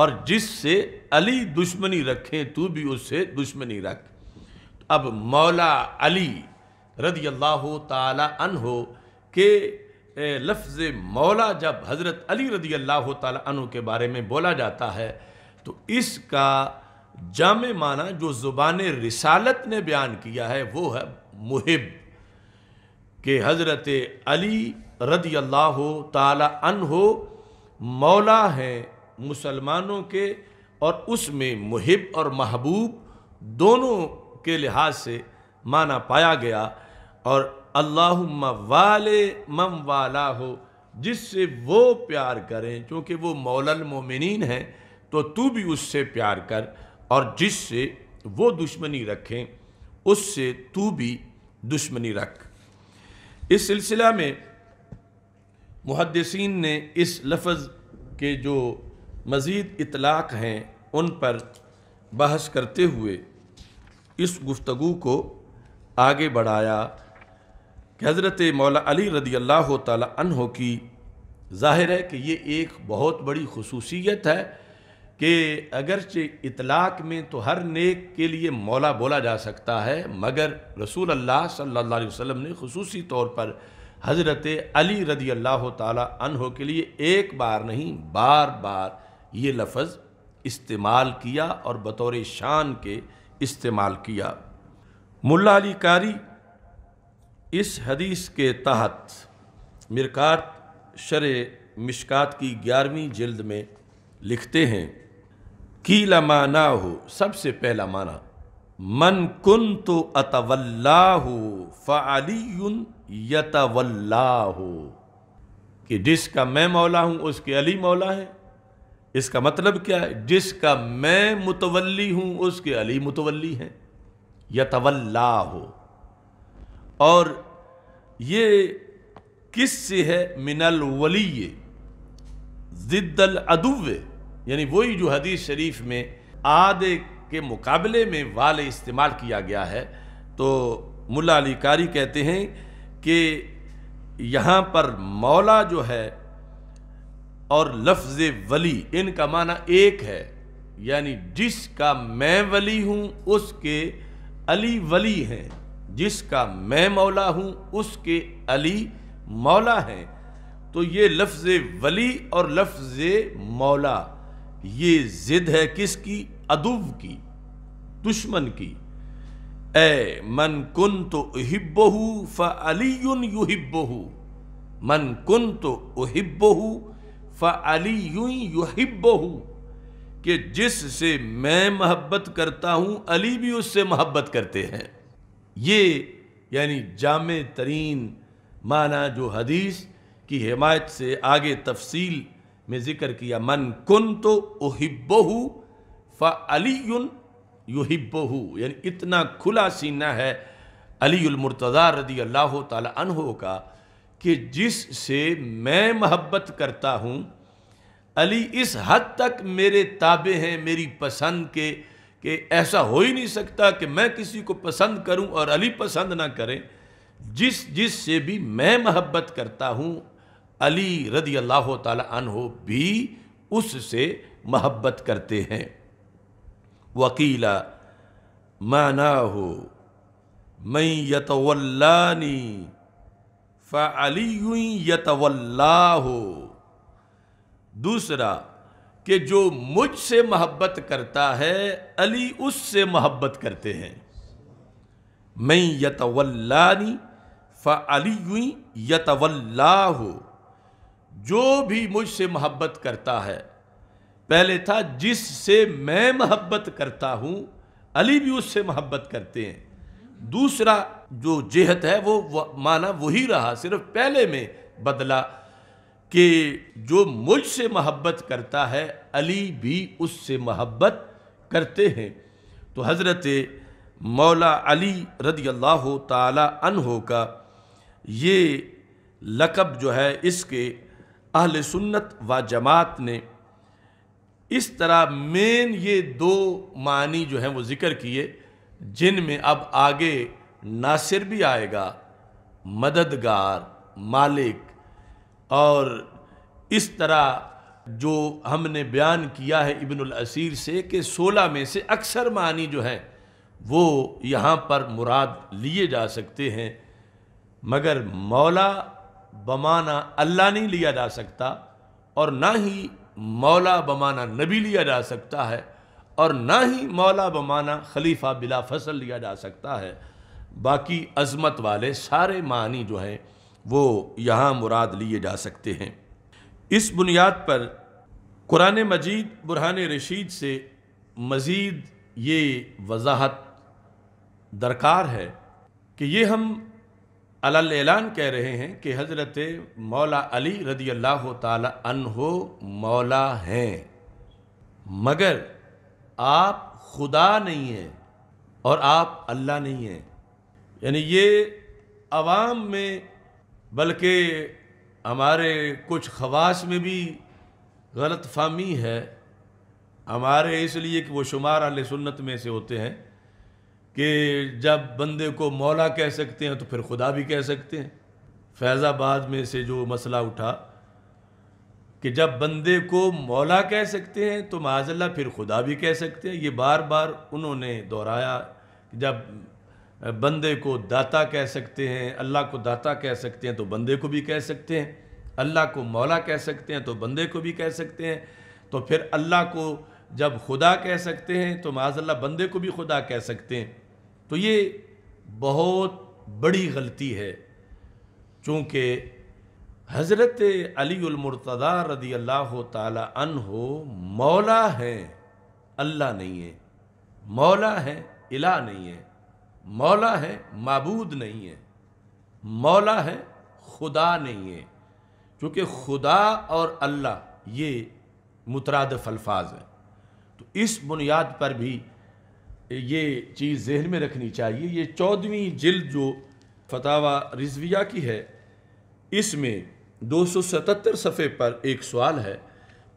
और जिससे अली दुश्मनी रखे तू भी उससे दुश्मनी रख अब मौला अली रदी अल्लाह तन हो के लफ्ज़ मौला जब हज़रत अली रदी अल्लाह तन के बारे में बोला जाता है तो इसका जाम माना जो ज़ुबान रिसालत ने बयान किया है वो है मुहिब कि हज़रत अली रदी अल्लाह तन हो मौला हैं मुसलमानों के और उसमें मुहिब और महबूब दोनों के लिहाज से माना पाया गया और अल्लाह वाले मम वाला हो जिससे वो प्यार करें क्योंकि वो मौलल मोमिन हैं तो तू भी उससे प्यार कर और जिससे वो दुश्मनी रखें उससे तू भी दुश्मनी रख इस सिलसिला में मुहदसिन ने इस लफ्ज़ के जो मज़ीद इतलाक़ हैं उन पर बहस करते हुए इस गुफ्तु को आगे बढ़ाया कि हज़रत मौला अली रदी अल्लाह तह की ज़ाहिर है कि ये एक बहुत बड़ी खसूसियत है कि अगरचे इतलाक़ में तो हर नेक के लिए मौला बोला जा सकता है मगर रसूल अल्लाह सल्लल्लाहु अलैहि वसल्लम ने खसूसी तौर पर हज़रत अली रदी अल्लाह तहों के लिए एक बार नहीं बार बार ये लफज इस्तेमाल किया और बतौर शान के इस्तेमाल किया मुल्ला अली कारी इस हदीस के तहत मिरकात शर मिशकात की ग्यारहवीं जल्द में लिखते हैं कीला माना हो सबसे पहला माना मन कुन तो अतवल्ला हो फ़ालीन यतवल्ला हो कि जिसका मैं मौला हूँ उसके अली मौला है इसका मतलब क्या है जिसका मैं मुतवली हूँ उसके अली मुतवली हैं यतवल्ला हो और ये किस से है मिनल वली ज़िद्दल अदुवे यानी वही जो हदीस शरीफ में आधे के मुकाबले में वाल इस्तेमाल किया गया है तो मुला अली कारी कहते हैं कि यहाँ पर मौला जो है और लफ्ज़ वली इनका माना एक है यानी जिसका मैं वली हूँ उसके अली वली हैं जिसका मैं मौला हूँ उसके अली मौला हैं तो ये लफ्ज़ वली और लफ्ज़ मौला ये जिद है किसकी अदुव की दुश्मन की ए मन कुन तो उहिब्बहू अलीयुन युहिब्बहू मन कुन तो उहिब्बहू फ़अलीयुन युहिब्बहू कि जिससे मैं मोहब्बत करता हूं अली भी उससे मोहब्बत करते हैं ये यानी जाम तरीन माना जो हदीस की हिमायत से आगे तफसील में ज़िक्र किया मन कुन तो उहिब्बहू फ़अलीन युहिब्बहू यानी इतना खुला सीना है अलीमरतज़ा रदी अल्लाह तहो का कि जिससे मैं मोहब्बत करता हूँ अली इस हद तक मेरे ताबे हैं मेरी पसंद के कि ऐसा हो ही नहीं सकता कि मैं किसी को पसंद करूं और अली पसंद ना करें जिस जिस से भी मैं मोहब्बत करता हूं अली रदी अल्लाह तहो भी उससे महब्बत करते हैं वकीला माना हो मैं यतवल्लानी फ़ली यतवल्ला हो दूसरा कि जो मुझसे महब्बत करता है अली उससे महब्बत करते हैं मैं यतवल्लानी फ़ली यतवल्ला हो जो भी मुझसे मोहब्बत करता है पहले था जिससे मैं मोहब्बत करता हूँ अली भी उससे मोहब्बत करते हैं दूसरा जो जेहत है वो, माना वही रहा सिर्फ पहले में बदला कि जो मुझसे मोहब्बत करता है अली भी उससे मोहब्बत करते हैं तो हज़रत मौला अली रदी अल्लाह तन का ये लकब जो है इसके अहल सुन्नत व जमात ने इस तरह मेन ये दो मानी जो हैं वो ज़िक्र किए जिनमें अब आगे नासिर भी आएगा मददगार मालिक और इस तरह जो हमने बयान किया है इब्नुल असीर से कि सोलह में से अक्सर मानी जो हैं वो यहाँ पर मुराद लिए जा सकते हैं मगर मौला बमाना अल्लाह नहीं लिया जा सकता और ना ही मौला बमाना नबी लिया जा सकता है और ना ही मौला बमाना खलीफा बिला फसल लिया जा सकता है बाकी अजमत वाले सारे मानी जो हैं वो यहाँ मुराद लिए जा सकते हैं इस बुनियाद पर कुरान मजीद बुरहान रशीद से मज़ीद ये वजाहत दरकार है कि ये हम अलान कह रहे हैं कि हज़रत मौला अली रदी अल्लाह तहो मौला हैं मगर आप खुदा नहीं हैं और आप अल्लाह नहीं हैं यानी ये आवाम में बल्कि हमारे कुछ खवास में भी गलत फहमी है हमारे इसलिए कि वो शुमार अल सुन्नत में से होते हैं कि जब बंदे को मौला कह सकते हैं तो फिर खुदा भी कह सकते हैं फैज़ाबाद में से जो मसला उठा कि जब बंदे को मौला कह सकते हैं तो माजल्ला फिर खुदा भी कह सकते हैं ये बार बार उन्होंने दोहराया जब बंदे को दाता कह सकते हैं अल्लाह को दाता कह सकते हैं तो बंदे को भी कह सकते हैं अल्लाह को मौला कह सकते हैं तो बंदे को भी कह सकते हैं तो फिर अल्लाह को जब खुदा कह सकते हैं तो माजल्ला बंदे को भी खुदा कह सकते हैं तो ये बहुत बड़ी गलती है चूँकि हज़रत अलीमरतदा रदी अल्लाह तन हो मौला हैं अल्लाह नहीं है मौला है इला नहीं है मौला है मबूद नहीं है मौला है खुदा नहीं है क्योंकि खुदा और अल्लाह ये मुतरद अल्फाज हैं तो इस बुनियाद पर भी ये चीज़ जहन में रखनी चाहिए ये चौदहवीं जल्द जो फतावा रिजविया की है इसमें दो सौ सतहत्तर सफ़े पर एक सवाल है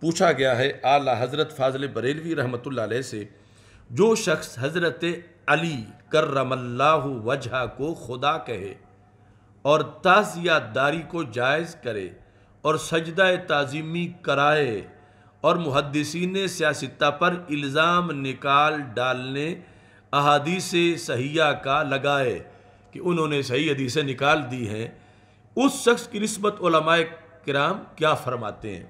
पूछा गया है आला हज़रत फाजल बरेलवी रहमत से जो शख्स हज़रत अली करमल्ला वजह को खुदा कहे और ताज़ियादारी को जायज़ करे और सजदा ताज़ीमी कराए और मुहदसिन सियासता पर इल्ज़ाम निकाल डालने अहादीस सहिया का लगाए कि उन्होंने सही हदीसें निकाल दी हैं उस शख्स की नस्बत कराम क्या फरमाते हैं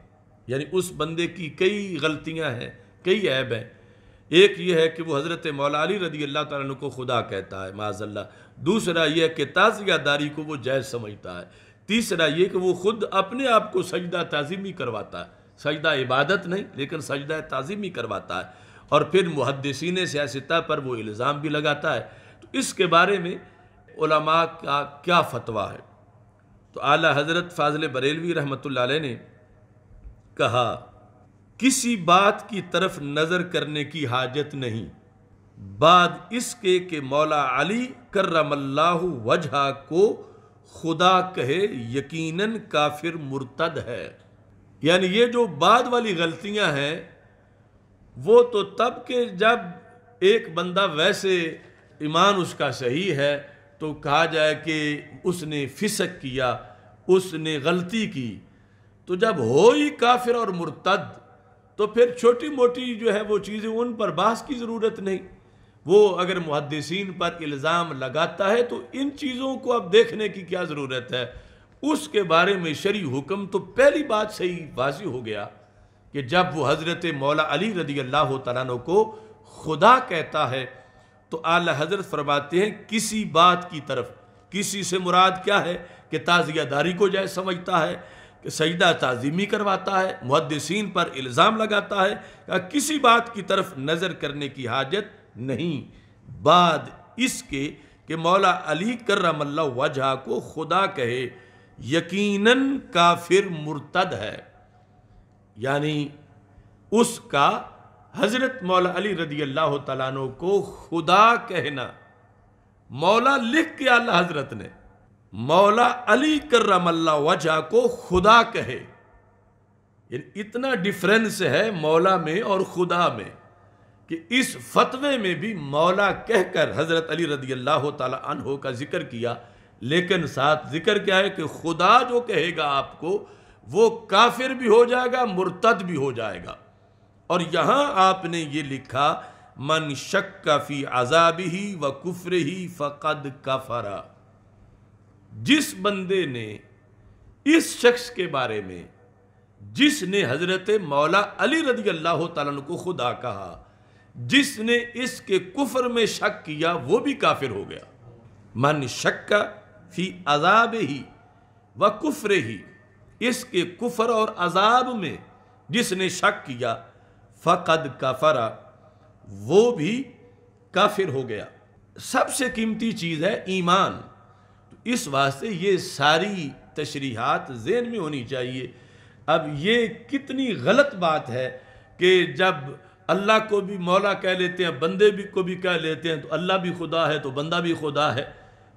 यानी उस बंदे की कई गलतियां हैं कई ऐब हैं एक ये है कि वो हज़रत मौलानी रदी अल्लाह तु को खुदा कहता है माजल्ला दूसरा यह है कि ताज़ियादारी को वो जायज़ समझता है तीसरा ये कि वो खुद अपने आप को सजदा तज़ीमी करवाता है सजदा इबादत नहीं लेकिन सजदा तज़ीम ही करवाता है और फिर मुहदसिन सियासता पर वो इल्ज़ाम भी लगाता है तो इसके बारे में उलमा का क्या फतवा है तो आला हज़रत फाजल बरेलवी रहमत ने कहा किसी बात की तरफ नज़र करने की हाजत नहीं बाद इसके के मौला अली करमल्ला वजह को खुदा कहे यकीनन काफिर मुर्तद है यानी ये जो बाद वाली गलतियां हैं वो तो तब के जब एक बंदा वैसे ईमान उसका सही है तो कहा जाए कि उसने फिसक किया उसने गलती की तो जब हो ही काफिर और मुर्तद तो फिर छोटी मोटी जो है वो चीज़ें उन पर बहस की ज़रूरत नहीं वो अगर मुहदसिन पर इल्ज़ाम लगाता है तो इन चीज़ों को अब देखने की क्या ज़रूरत है उसके बारे में शरी हुक्म तो पहली बात सही वाजी हो गया कि जब वो हज़रत मौला अली रदी अल्लाह तु को खुदा कहता है तो आला हजरत फरमाते हैं किसी बात की तरफ किसी से मुराद क्या है कि ताज़ियादारी को जाए समझता है कि सजदा ताज़ीमी करवाता है मुहदसिन पर इल्ज़ाम लगाता है या किसी बात की तरफ नज़र करने की हाजत नहीं बाद इसके कि मौला अली कर्रमल्ला वजह को खुदा कहे यकीनन काफिर मुर्तद है यानी उसका हज़रत मौला अली रदी अल्लाह तु को खुदा कहना मौला लिख के अल्लाह हज़रत ने मौला अली कर्रमल्ला वजह को खुदा कहे इतना डिफरेंस है मौला में और खुदा में कि इस फतवे में भी मौला कहकर हज़रत अली रदी अल्लाह तहो का जिक्र किया लेकिन साथ जिक्र क्या है कि खुदा जो कहेगा आपको वो काफिर भी हो जाएगा मुर्तद भी हो जाएगा और यहाँ आपने ये लिखा मन शक्का फी अजाब ही व कुफर ही फ़कद काफरा जिस बंदे ने इस शख्स के बारे में जिसने हज़रत मौला अली रदी अल्लाह तन को खुदा कहा जिसने इसके कुफर में शक किया वो भी काफिर हो गया मन शक्का फी अजाब ही व कुफर ही इसके कुफर और अजाब में जिसने शक किया फ़कद कफरा वो भी काफिर हो गया सबसे कीमती चीज़ है ईमान तो इस वास्ते ये सारी तशरीहत जेन में होनी चाहिए अब ये कितनी गलत बात है कि जब अल्लाह को भी मौला कह लेते हैं बंदे भी को भी कह लेते हैं तो अल्लाह भी खुदा है तो बंदा भी खुदा है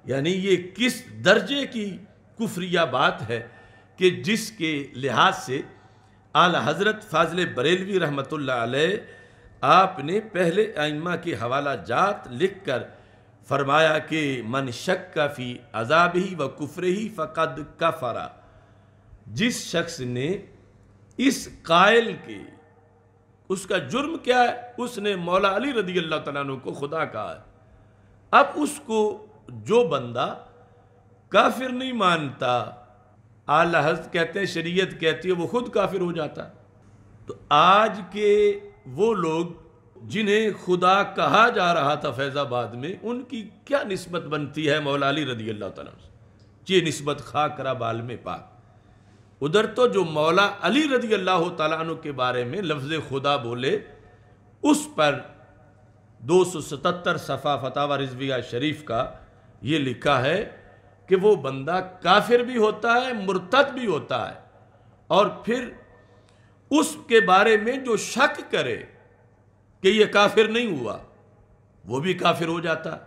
यानी ये किस दर्जे की कुफरिया बात है कि जिसके लिहाज से आला हज़रत फाजल बरेलवी रहमत आपने पहले आइमा के हवाला जात लिख कर फरमाया कि मन शक का फ़ी अजाब ही व कुफर ही फ़कद का फरा जिस शख्स ने इस कायल के उसका जुर्म क्या है उसने मौला अली रदी अल्लाह तु को खुदा कहा अब उसको जो बंदा काफिर नहीं मानता आला हजरत कहते हैं शरीयत कहती है वो खुद काफिर हो जाता तो आज के वो लोग जिन्हें खुदा कहा जा रहा था फैज़ाबाद में उनकी क्या नस्बत बनती है मौला अली रदी अल्लाह तला ये नस्बत खा करा बाल में पाक उधर तो जो मौला अली रदी अल्लाह तु के बारे में लफ्ज़ खुदा बोले उस पर दो सौ सतहत्तर सफ़ा फतावा रिजविया शरीफ का ये लिखा है कि वो बंदा काफिर भी होता है मुर्तद भी होता है और फिर उसके बारे में जो शक करे कि ये काफिर नहीं हुआ वो भी काफिर हो जाता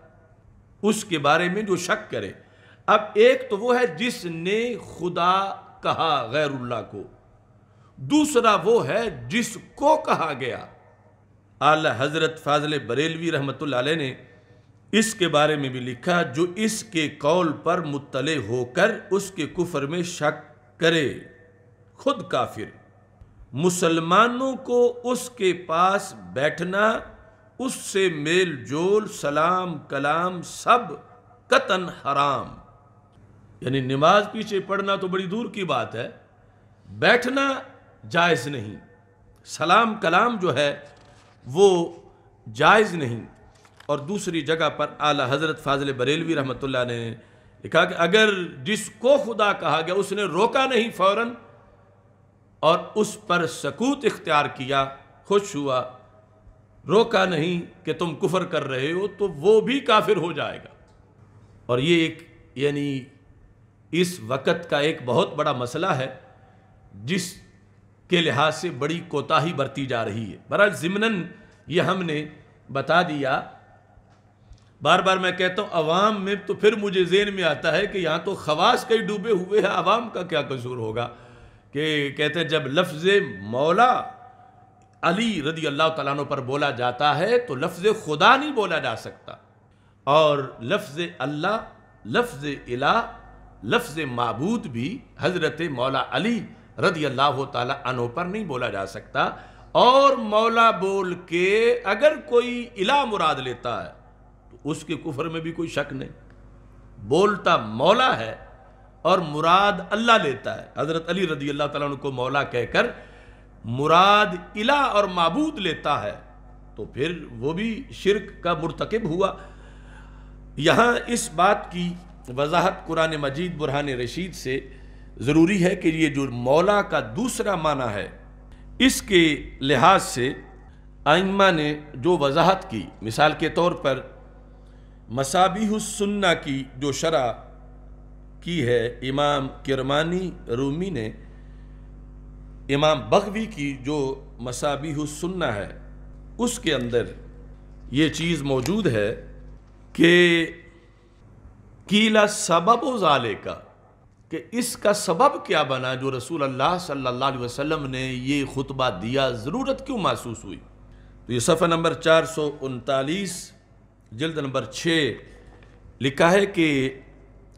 उसके बारे में जो शक करे अब एक तो वो है जिसने खुदा कहा गैरुल्ला को दूसरा वो है जिसको कहा गया आला हज़रत फाजल बरेलवी रहमत ने इसके बारे में भी लिखा जो इसके कौल पर मुतले होकर उसके कुफर में शक करे खुद काफिर मुसलमानों को उसके पास बैठना उससे मेल जोल सलाम कलाम सब कतन हराम यानी नमाज पीछे पढ़ना तो बड़ी दूर की बात है बैठना जायज़ नहीं सलाम कलाम जो है वो जायज़ नहीं और दूसरी जगह पर आला हज़रत फाजिल बरेलवी रहमत ने लिखा कि अगर जिसको खुदा कहा गया उसने रोका नहीं फ़ौर और उस पर सकूत इख्तियार किया खुश हुआ रोका नहीं कि तुम कुफर कर रहे हो तो वो भी काफिर हो जाएगा और ये एक यानी इस वक्त का एक बहुत बड़ा मसला है जिस के लिहाज से बड़ी कोताही बरती जा रही है बरा ज़िमनन ये हमने बता दिया बार बार मैं कहता हूँ अवाम में तो फिर मुझे जेन में आता है कि यहाँ तो खवास कई डूबे हुए हैं अवाम का क्या कसूर होगा कि कहते हैं जब लफ्ज़ मौला अली रदी अल्लाह तु पर बोला जाता है तो लफ्ज़ खुदा नहीं बोला जा सकता और लफ्ज़ अल्लाह लफ्ज़ अला लफ्ज़ मबूद भी हज़रत मौला अली रदी अल्लाह तु पर नहीं बोला जा सकता और मौला बोल के अगर कोई इला मुराद लेता है उसके कुफर में भी कोई शक नहीं बोलता मौला है और मुराद अल्लाह लेता है हज़रत अली रजी अल्लाह तला को मौला कहकर मुराद इला और मबूद लेता है तो फिर वो भी शिरक का मुरतकब हुआ यहाँ इस बात की वजाहत कुरान मजीद बुरहान रशीद से ज़रूरी है कि ये जो मौला का दूसरा माना है इसके लिहाज से आइमा ने जो वजाहत की मिसाल के तौर पर मसाबिहुसन्ना की जो शरा की है इमाम किरमानी रूमी ने इमाम बघवी की जो मसाबिहुसन्ना है उसके अंदर ये चीज़ मौजूद है कि कीला सबब वाले का कि इसका सबब क्या बना जो रसूल अल्लाह सल्लल्लाहु अलैहि वसल्लम ने ये खुतबा दिया ज़रूरत क्यों महसूस हुई तो ये सफ़र नंबर चार सौ उनतालीस जल्द नंबर छः लिखा है कि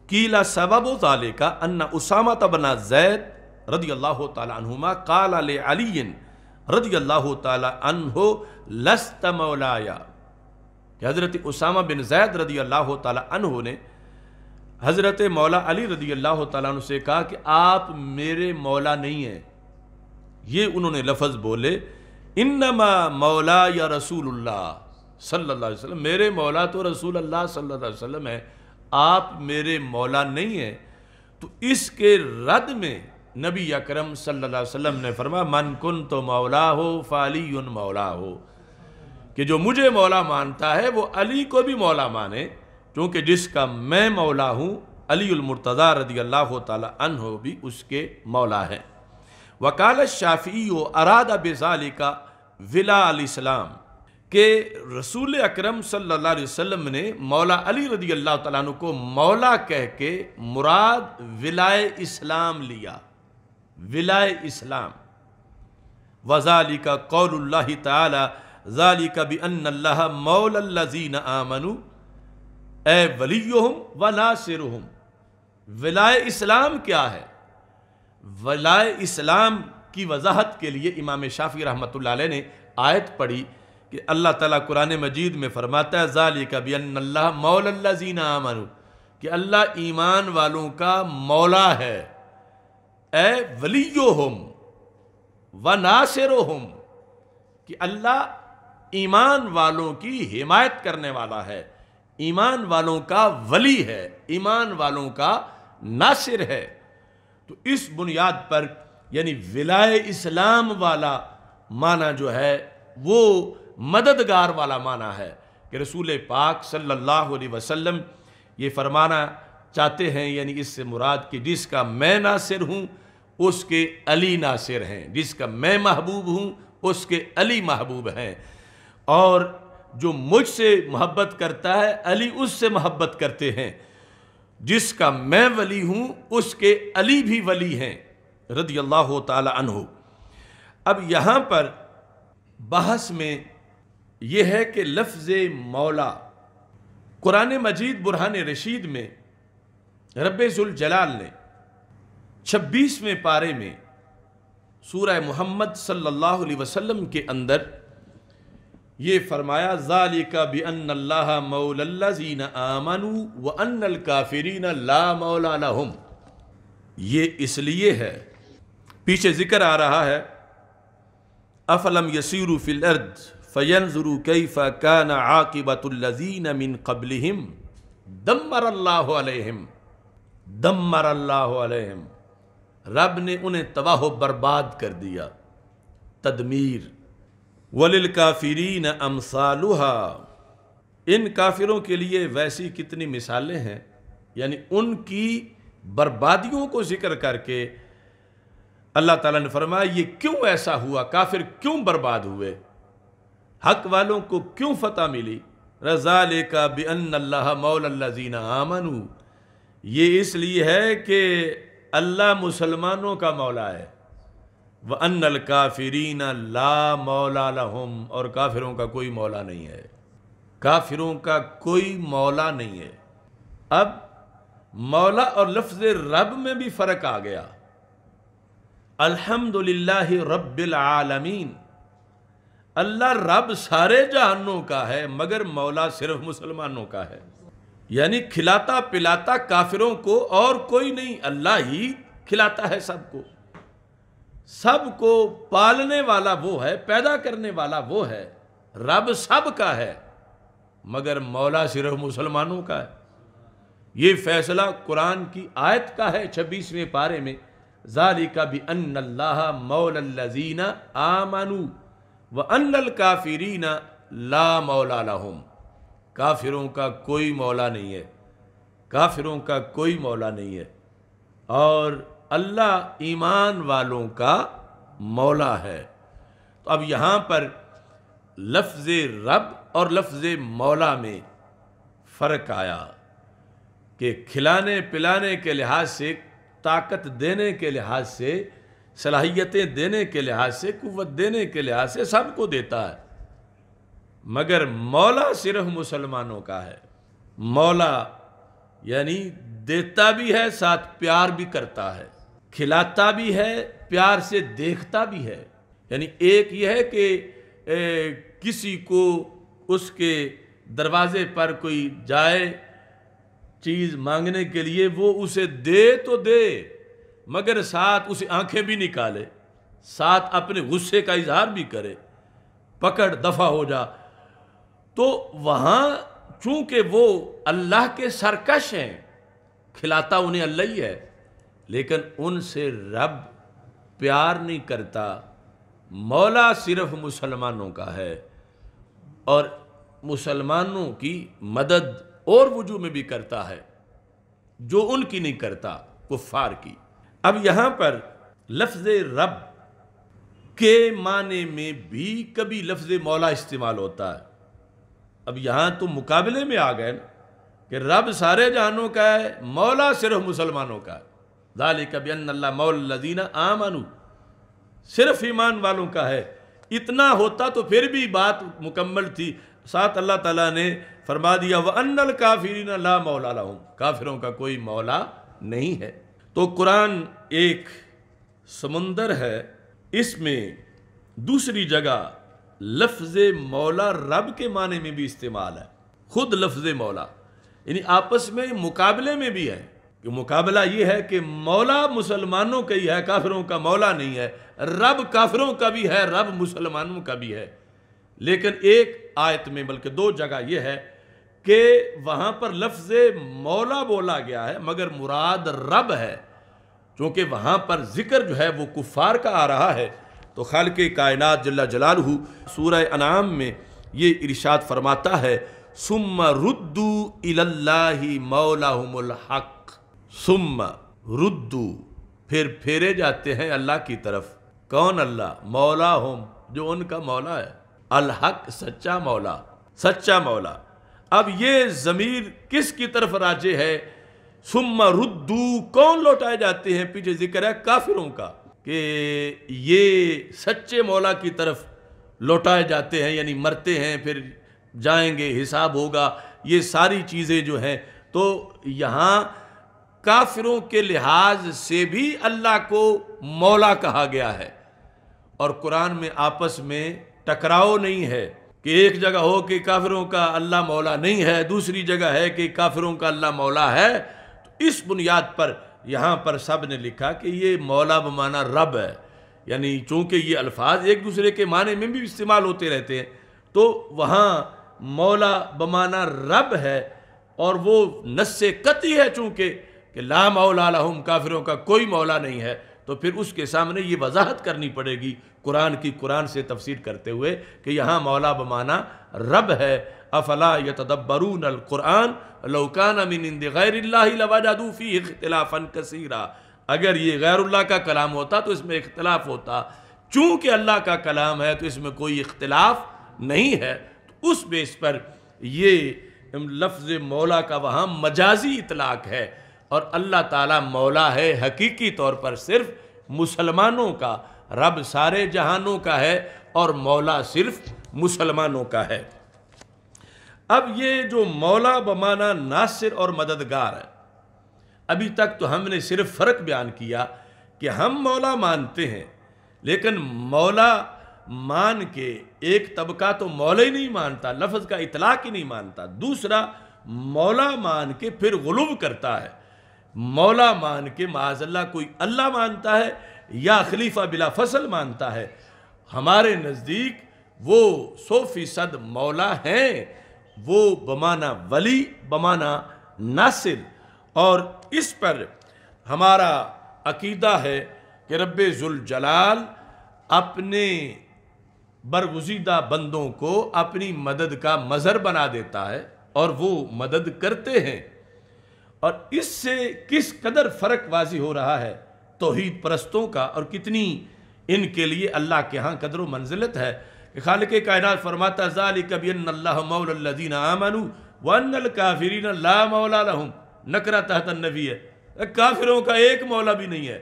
कीला सबब ताले का अन्ना उसामा तबना जैद रदी अल्लाह तुमा काला ले रदी अल्लाह तहो लस्त मौलाया हज़रत उसामा बिन जैद रदी अल्लाह तहो ने हज़रत मौला अली रदी अल्लाह तु से कहा कि आप मेरे मौला नहीं हैं ये उन्होंने लफज बोले इन्नमा मौला या रसूल्ला सल्लल्लाहु अलैहि वसल्लम मेरे मौला तो रसूल अल्लाह सल्लल्लाहु अलैहि वसल्लम है आप मेरे मौला नहीं हैं तो इसके रद में नबी अकरम सल्लल्लाहु अलैहि वसल्लम ने फरमा मन कुन तो मौला हो फ़ाली मौला हो कि जो मुझे मौला मानता है वो अली को भी मौला माने क्योंकि जिसका मैं मौला हूँ अलीमरतज़ा रदी अल्लाह तन हो भी उसके मौला है वकालत शाफ़ी अरादा बेजाली का विला इस्लाम कि रसूल अक्रम सल्लाम ने मौला अली रदी अल्लाह तु को मौला कह के मुराद विलाय इस्लाम लिया विलाय इस्लाम वजाली का कौल ताली का भी अल्लाह मौलजीन आमनु ए हम व हम विलाय इस्लाम क्या है वलाय इस्लाम की वजाहत के लिए इमाम शाफी रहमत ने आयत पढ़ी कि अल्लाह ताला कुरान मजीद में फ़रमाता है ज़ाली कभी अल्लाह मौल्ला जीना आमन कि अल्लाह ईमान वालों का मौला है ए वलियो हम व नासिर हम कि अल्लाह ईमान वालों की हिमायत करने वाला है ईमान वालों का वली है ईमान वालों का नासिर है तो इस बुनियाद पर यानी विलाय इस्लाम वाला माना जो है वो मददगार वाला माना है कि रसूल पाक सल्लल्लाहु अलैहि वसल्लम ये फरमाना चाहते हैं यानी इससे मुराद कि जिसका मैं नासिर हूँ उसके अली नासिर हैं जिसका मैं महबूब हूँ उसके अली महबूब हैं और जो मुझसे मोहब्बत करता है अली उससे मोहब्बत करते हैं जिसका मैं वली हूँ उसके अली भी वली हैं रदी अल्लाह तहु अब यहाँ पर बहस में यह है कि लफ्ज़ मौला कुरान मजीद बुरहान रशीद में जलाल ने छब्बीसवें पारे में सूरह मोहम्मद सल्लल्लाहु अलैहि वसल्लम के अंदर ये फरमाया ज़ालिका बअन्नल्लाह मौलल्लज़ीन आमनु व अन्नल काफिरीन ला मौला लहुम ये इसलिए है पीछे ज़िक्र आ रहा है अफलम यसीरु फिल फ़ैन ज़रू कई फ़ान आकिबतुल्लजीन मिन कबलहम दमर अल्लाम दमर अल्लाम रब ने उन्हें तबाह बर्बाद कर दिया तदमीर वलिल काफिरीन अमसालहा इन काफिरों के लिए वैसी कितनी मिसालें हैं यानी उनकी बर्बादियों को जिक्र करके अल्लाह ताला ने फरमाया ये क्यों ऐसा हुआ काफिर क्यों बर्बाद हुए हक वालों को क्यों फतह मिली रजा लेका बेअन अल्लाह मौलजीना आमनू ये इसलिए है कि अल्लाह मुसलमानों का मौला है व अनल काफरीन ला मौला हम और काफिरों का कोई मौला नहीं है काफिरों का कोई मौला नहीं है अब मौला और लफ्ज़ रब में भी फ़र्क आ गया अल्हम्दुलिल्लाह रब्बिल आलमीन अल्लाह रब सारे जहानों का है मगर मौला सिर्फ मुसलमानों का है यानी खिलाता पिलाता काफिरों को और कोई नहीं अल्लाह ही खिलाता है सबको सबको पालने वाला वो है पैदा करने वाला वो है रब सब का है मगर मौला सिर्फ मुसलमानों का है ये फैसला कुरान की आयत का है छब्बीसवें पारे में का भी अन्नल्लाह मौलजीना आमानू व अनल ना ला मौला लहम काफिरों का कोई मौला नहीं है काफिरों का कोई मौला नहीं है और अल्लाह ईमान वालों का मौला है तो अब यहाँ पर लफ्ज़ रब और लफ्ज़ मौला में फ़र्क आया कि खिलाने पिलाने के लिहाज से ताकत देने के लिहाज से सलाहियतें देने के लिहाज से कुत देने के लिहाज से सबको देता है मगर मौला सिर्फ मुसलमानों का है मौला यानी देता भी है साथ प्यार भी करता है खिलाता भी है प्यार से देखता भी है यानी एक यह है कि ए, किसी को उसके दरवाजे पर कोई जाए चीज़ मांगने के लिए वो उसे दे तो दे मगर साथ उसे आंखें भी निकाले साथ अपने गुस्से का इजहार भी करे पकड़ दफा हो जा तो वहाँ चूंकि वो अल्लाह के सरकश हैं खिलाता उन्हें अल्लाह ही है लेकिन उनसे रब प्यार नहीं करता मौला सिर्फ मुसलमानों का है और मुसलमानों की मदद और वजू में भी करता है जो उनकी नहीं करता कुफ़ार की अब यहाँ पर लफ्ज रब के माने में भी कभी लफ्ज मौला इस्तेमाल होता है अब यहाँ तो मुकाबले में आ गए कि रब सारे जहानों का है मौला सिर्फ मुसलमानों का है दाल कभी आम अनु सिर्फ ईमान वालों का है इतना होता तो फिर भी बात मुकम्मल थी साथ अल्लाह तला ने फरमा दिया वह अन्नल काफिर ला मौला लाऊँ काफिरों का कोई मौला नहीं है तो कुरान एक समंदर है इसमें दूसरी जगह लफ्ज मौला रब के माने में भी इस्तेमाल है खुद लफ्ज मौला यानी आपस में मुकाबले में भी है कि मुकाबला ये है कि मौला मुसलमानों का ही है काफिरों का मौला नहीं है रब काफिरों का भी है रब मुसलमानों का भी है लेकिन एक आयत में बल्कि दो जगह यह है कि वहाँ पर लफ्ज़ मौला बोला गया है मगर मुराद रब है चूँकि वहाँ पर ज़िक्र जो है वो कुफ़ार का आ रहा है तो खाल के कायनत जल्ला जलाल सूर अनाम में ये इरशाद फरमाता है सुम रुद्दू इल्लाही मौलाक सुम रुद्दू फिर फेरे जाते हैं अल्लाह की तरफ कौन अल्लाह मौला हम जो उनका मौला है अलहक सच्चा मौला सच्चा मौला अब ये ज़मीर किस की तरफ राजे है सुम्मा रुद्दू कौन लौटाए जाते हैं पीछे जिक्र है काफिरों का कि ये सच्चे मौला की तरफ लौटाए जाते हैं यानी मरते हैं फिर जाएंगे हिसाब होगा ये सारी चीज़ें जो हैं तो यहाँ काफिरों के लिहाज से भी अल्लाह को मौला कहा गया है और कुरान में आपस में टकराव नहीं है कि एक जगह हो कि काफिरों का अल्लाह मौला नहीं है दूसरी जगह है कि काफिरों का अल्लाह मौला है इस बुनियाद पर यहाँ पर सब ने लिखा कि ये मौला बमाना रब है यानी चूँकि ये अल्फाज एक दूसरे के माने में भी इस्तेमाल होते रहते हैं तो वहाँ मौला बमाना रब है और वो नस्से कती है चूँकि कि ला मौला लहम काफिरों का कोई मौला नहीं है तो फिर उसके सामने ये वजाहत करनी पड़ेगी कुरान की कुरान से तफसीर करते हुए कि यहाँ मौला बमाना रब है अफला य अलकुरान लौकाना मिन कसीरा अगर ये गैरुल्ला का कलाम होता तो इसमें इख्तलाफ होता चूँकि अल्लाह का कलाम है तो इसमें कोई इख्तलाफ नहीं है तो उस बेस पर ये लफ्ज़ मौला का वहाँ मजाजी इतलाक़ है और अल्लाह ताला मौला है हकीकी तौर पर सिर्फ मुसलमानों का रब सारे जहानों का है और मौला सिर्फ मुसलमानों का है अब ये जो मौला बमाना नासिर और मददगार है अभी तक तो हमने सिर्फ फ़र्क बयान किया कि हम मौला मानते हैं लेकिन मौला मान के एक तबका तो मौला ही नहीं मानता लफ्ज़ का इतलाक ही नहीं मानता दूसरा मौला मान के फिर गुलूब करता है मौला मान के माजल्ला कोई अल्लाह मानता है या खलीफा बिला फसल मानता है हमारे नज़दीक वो सौ फीसद मौला हैं वो बमाना वली बमाना नासिर और इस पर हमारा अकीदा है कि रब जलाल अपने बरगुजीदा बंदों को अपनी मदद का मज़र बना देता है और वो मदद करते हैं और इससे किस कदर फ़र्क वाजी हो रहा है तोहद परस्तों का और कितनी इनके लिए अल्लाह के यहाँ कदर व मंजिलत है खाल के कायनात फरमाता कबीन वन ला मौला नकरा तहत नबी है काफिरों का एक मौला भी नहीं है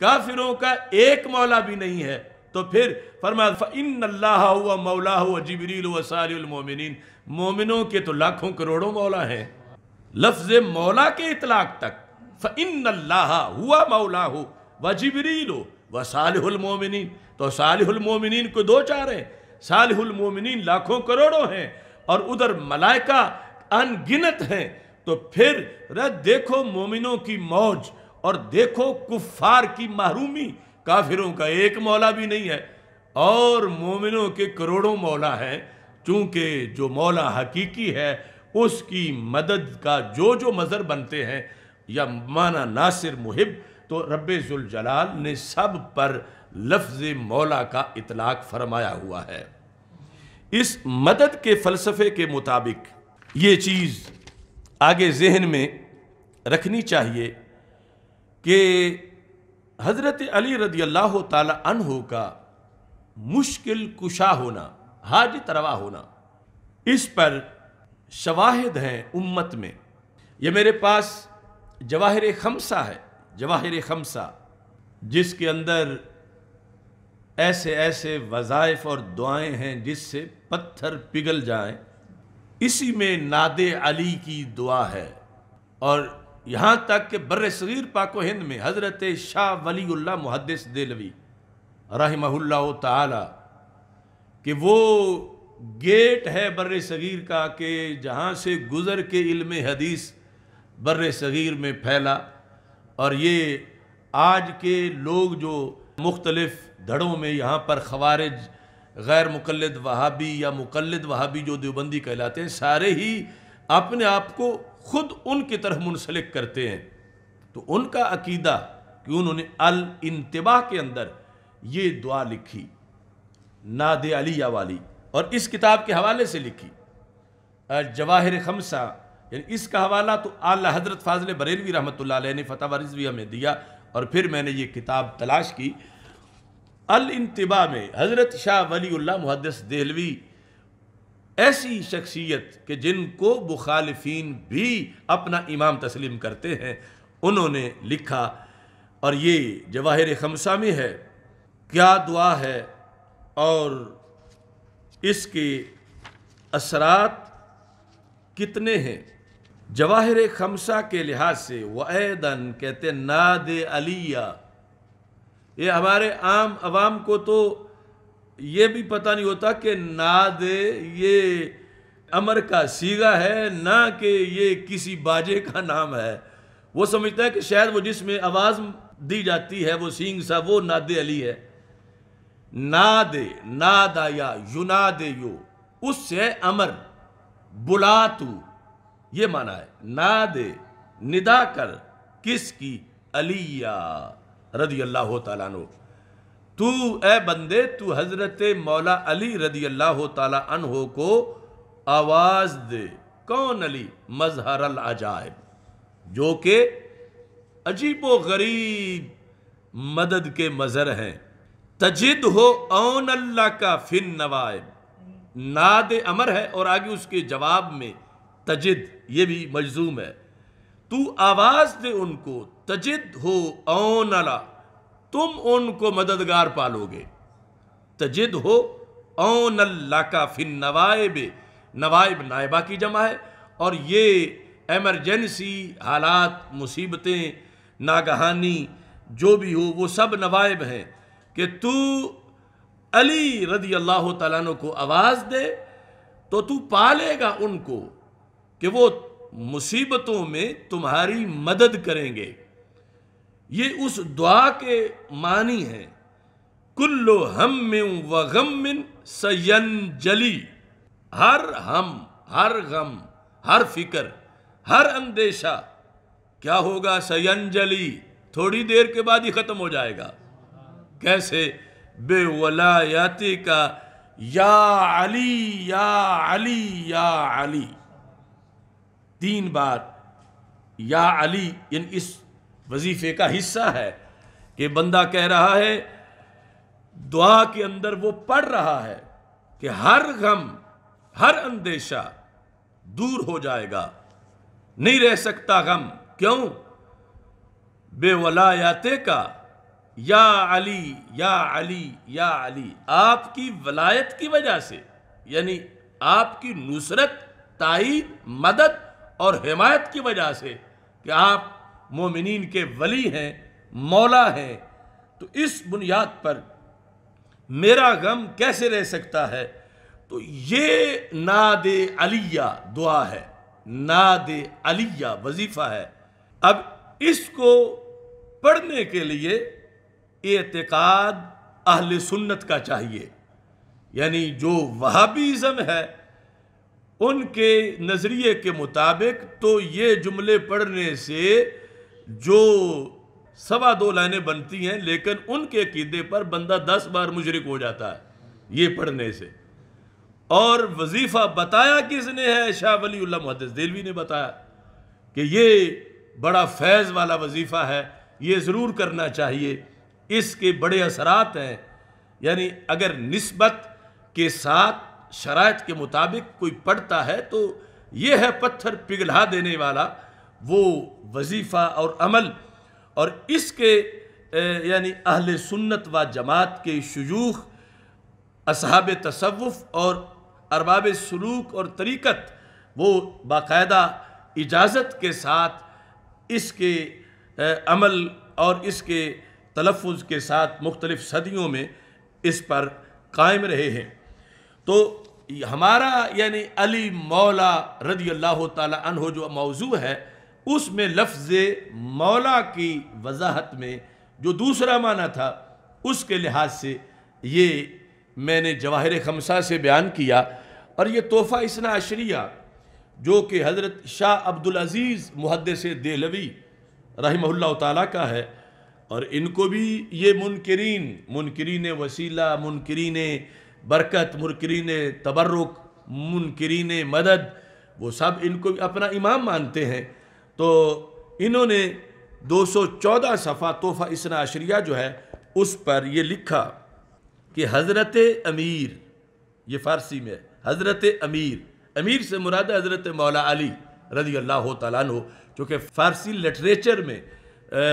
काफिरों का एक मौला भी नहीं है तो फिर फरमा हुआ मौला हुआ जबरील हुआ मोमिनों के तो लाखों करोड़ों मौला हैं लफ्ज मौला के इतलाक तक फ़ इन अल्लाह हुआ मौला हो व जबरील व सालमोमिन तो सालमिन को दो चार हैं सालमोमिन लाखों करोड़ों हैं और उधर मलाइका अनगिनत हैं तो फिर देखो मोमिनों की मौज और देखो कुफार की महरूमी काफिरों का एक मौला भी नहीं है और मोमिनों के करोड़ों मौला हैं चूँकि जो मौला हकीकी है उसकी मदद का जो जो मज़र बनते हैं या माना नासिर मुहिब तो रब्बुल जलाल ने सब पर लफ्ज मौला का इतलाक फरमाया हुआ है इस मदद के फलसफे के मुताबिक ये चीज़ आगे जहन में रखनी चाहिए कि हज़रत अली रदी अल्लाह तहो का मुश्किल कुशा होना हाज तरवा होना इस पर शवाहद हैं उम्मत में यह मेरे पास जवाहिर खमसा है जवाहिर खमसा जिसके अंदर ऐसे ऐसे वज़ाइफ और दुआएं हैं जिससे पत्थर पिघल जाएं इसी में नाद अली की दुआ है और यहाँ तक कि बर सग़ीर पाको हिंद में हज़रत शाह वली मुहदस देलवी रही कि वो गेट है बर सग़ीर का कि जहाँ से गुज़र के इल्म हदीस बर सग़ीर में फैला और ये आज के लोग जो मुख्तलफ़ धड़ों में यहाँ पर खवारिज गैर मुकलद वहाबी या मुकलद वहाबी जो देवबंदी कहलाते हैं सारे ही अपने आप को खुद उनकी तरफ मुनसलिक करते हैं तो उनका अकीदा कि उन्होंने अल इंतबा के अंदर ये दुआ लिखी नाद अलिया वाली और इस किताब के हवाले से लिखी जवाहिर खमसा यानी इसका हवाला तो आला हजरत फाजल बरेलवी रहमत ने फ़तह रिजविया हमें दिया और फिर मैंने ये किताब तलाश की अलतबा में हज़रत शाह वली मुहदस दहलवी ऐसी शख्सियत के जिनको मुखालफी भी अपना इमाम तस्लीम करते हैं उन्होंने लिखा और ये जवाहिर खमसा में है क्या दुआ है और इसके असरात कितने हैं जवाहिर खमसा के लिहाज से वैदन कहते नाद अलिया ये हमारे आम आवाम को तो ये भी पता नहीं होता कि नाद ये अमर का सीगा है ना कि ये किसी बाजे का नाम है वो समझता है कि शायद वो जिसमें आवाज़ दी जाती है वो सींग सा वो नाद अली है नाद नाद आया युनाद यो उससे अमर बुला तू ये माना है नाद निदा कर किसकी अलिया रदी अल्लाह तु तू ए बंदे तू हज़रत मौला अली रदी अल्लाह तहो को आवाज़ दे कौन अली मजहर अजायब जो कि अजीब व गरीब मदद के मज़र हैं तजिद हो ओन अल्लाह का फिन नवायब नाद अमर है और आगे उसके जवाब में तजिद ये भी मजजूम है तू आवाज दे उनको तजिद हो ओन अला तुम उनको मददगार पालोगे तजिद हो ओन अल्लाह का फिन नवायब नवायब नायबा की जमा है और ये एमरजेंसी हालात मुसीबतें नागहानी जो भी हो वो सब नवायब हैं कि तू अली रदी अल्लाह तु को आवाज़ दे तो तू पालेगा उनको कि वो मुसीबतों में तुम्हारी मदद करेंगे ये उस दुआ के मानी है कुल्लो हम में व गम मिन सयन जली हर हम हर गम हर फिक्र हर अंदेशा क्या होगा सयन जली थोड़ी देर के बाद ही ख़त्म हो जाएगा कैसे बेवलायाती का या अली या अली या अली तीन बार या अली इन इस वजीफे का हिस्सा है कि बंदा कह रहा है दुआ के अंदर वो पढ़ रहा है कि हर गम हर अंदेशा दूर हो जाएगा नहीं रह सकता गम क्यों बेवलायाते का या अली या अली या अली आपकी वलायत की वजह से यानी आपकी नुसरत ताई मदद और हिमायत की वजह से कि आप मोमिन के वली हैं मौला हैं तो इस बुनियाद पर मेरा गम कैसे रह सकता है तो ये नाद अलिया दुआ है नाद अलिया वजीफ़ा है अब इसको पढ़ने के लिए एतकाद अहल सुन्नत का चाहिए यानी जो वहाबीज़म है उनके नज़रिए के मुताबिक तो ये जुमले पढ़ने से जो सवा दो लाइनें बनती हैं लेकिन उनके कीदे पर बंदा दस बार मुजरक हो जाता है ये पढ़ने से और वजीफ़ा बताया किसने है शाह वली महदस दिलवी ने बताया कि ये बड़ा फैज़ वाला वजीफ़ा है ये ज़रूर करना चाहिए इसके बड़े असरात हैं यानी अगर नस्बत के साथ शरात के मुताबिक कोई पढ़ता है तो ये है पत्थर पिघला देने वाला वो वजीफ़ा और अमल और इसके यानी अहल सुन्नत व जमात के शजूख असहाब तसवुफ़ और अरबाब सलूक और तरीक़त वो बाकायदा इजाज़त के साथ इसके अमल और इसके तलफ़ के साथ मुख्तलिफ़ सदियों में इस पर कायम रहे हैं तो हमारा यानी अली मौला रदी अल्लाह हो जो मौजू है उसमें लफ्ज़ मौला की वजाहत में जो दूसरा माना था उसके लिहाज से ये मैंने जवाहर खमसा से बयान किया और ये तोहफ़ा इसना अशरिया जो कि हज़रत शाह अब्दुल अज़ीज़ मुहदस देलवी रहमल्ला ताला का है और इनको भी ये मुनकरीन मुनकरीन वसीला मुनकरीन बरकत मुरकरीन तबर्रुक मुनकरीन मदद वो सब इनको अपना इमाम मानते हैं तो इन्होंने 214 सफ़ा तोहफ़ा इसना अशरिया जो है उस पर ये लिखा कि हज़रत अमीर ये फ़ारसी में हज़रत अमीर अमीर से मुराद हज़रत मौला अली रजी अल्लाह ताली फ़ारसी लिटरेचर में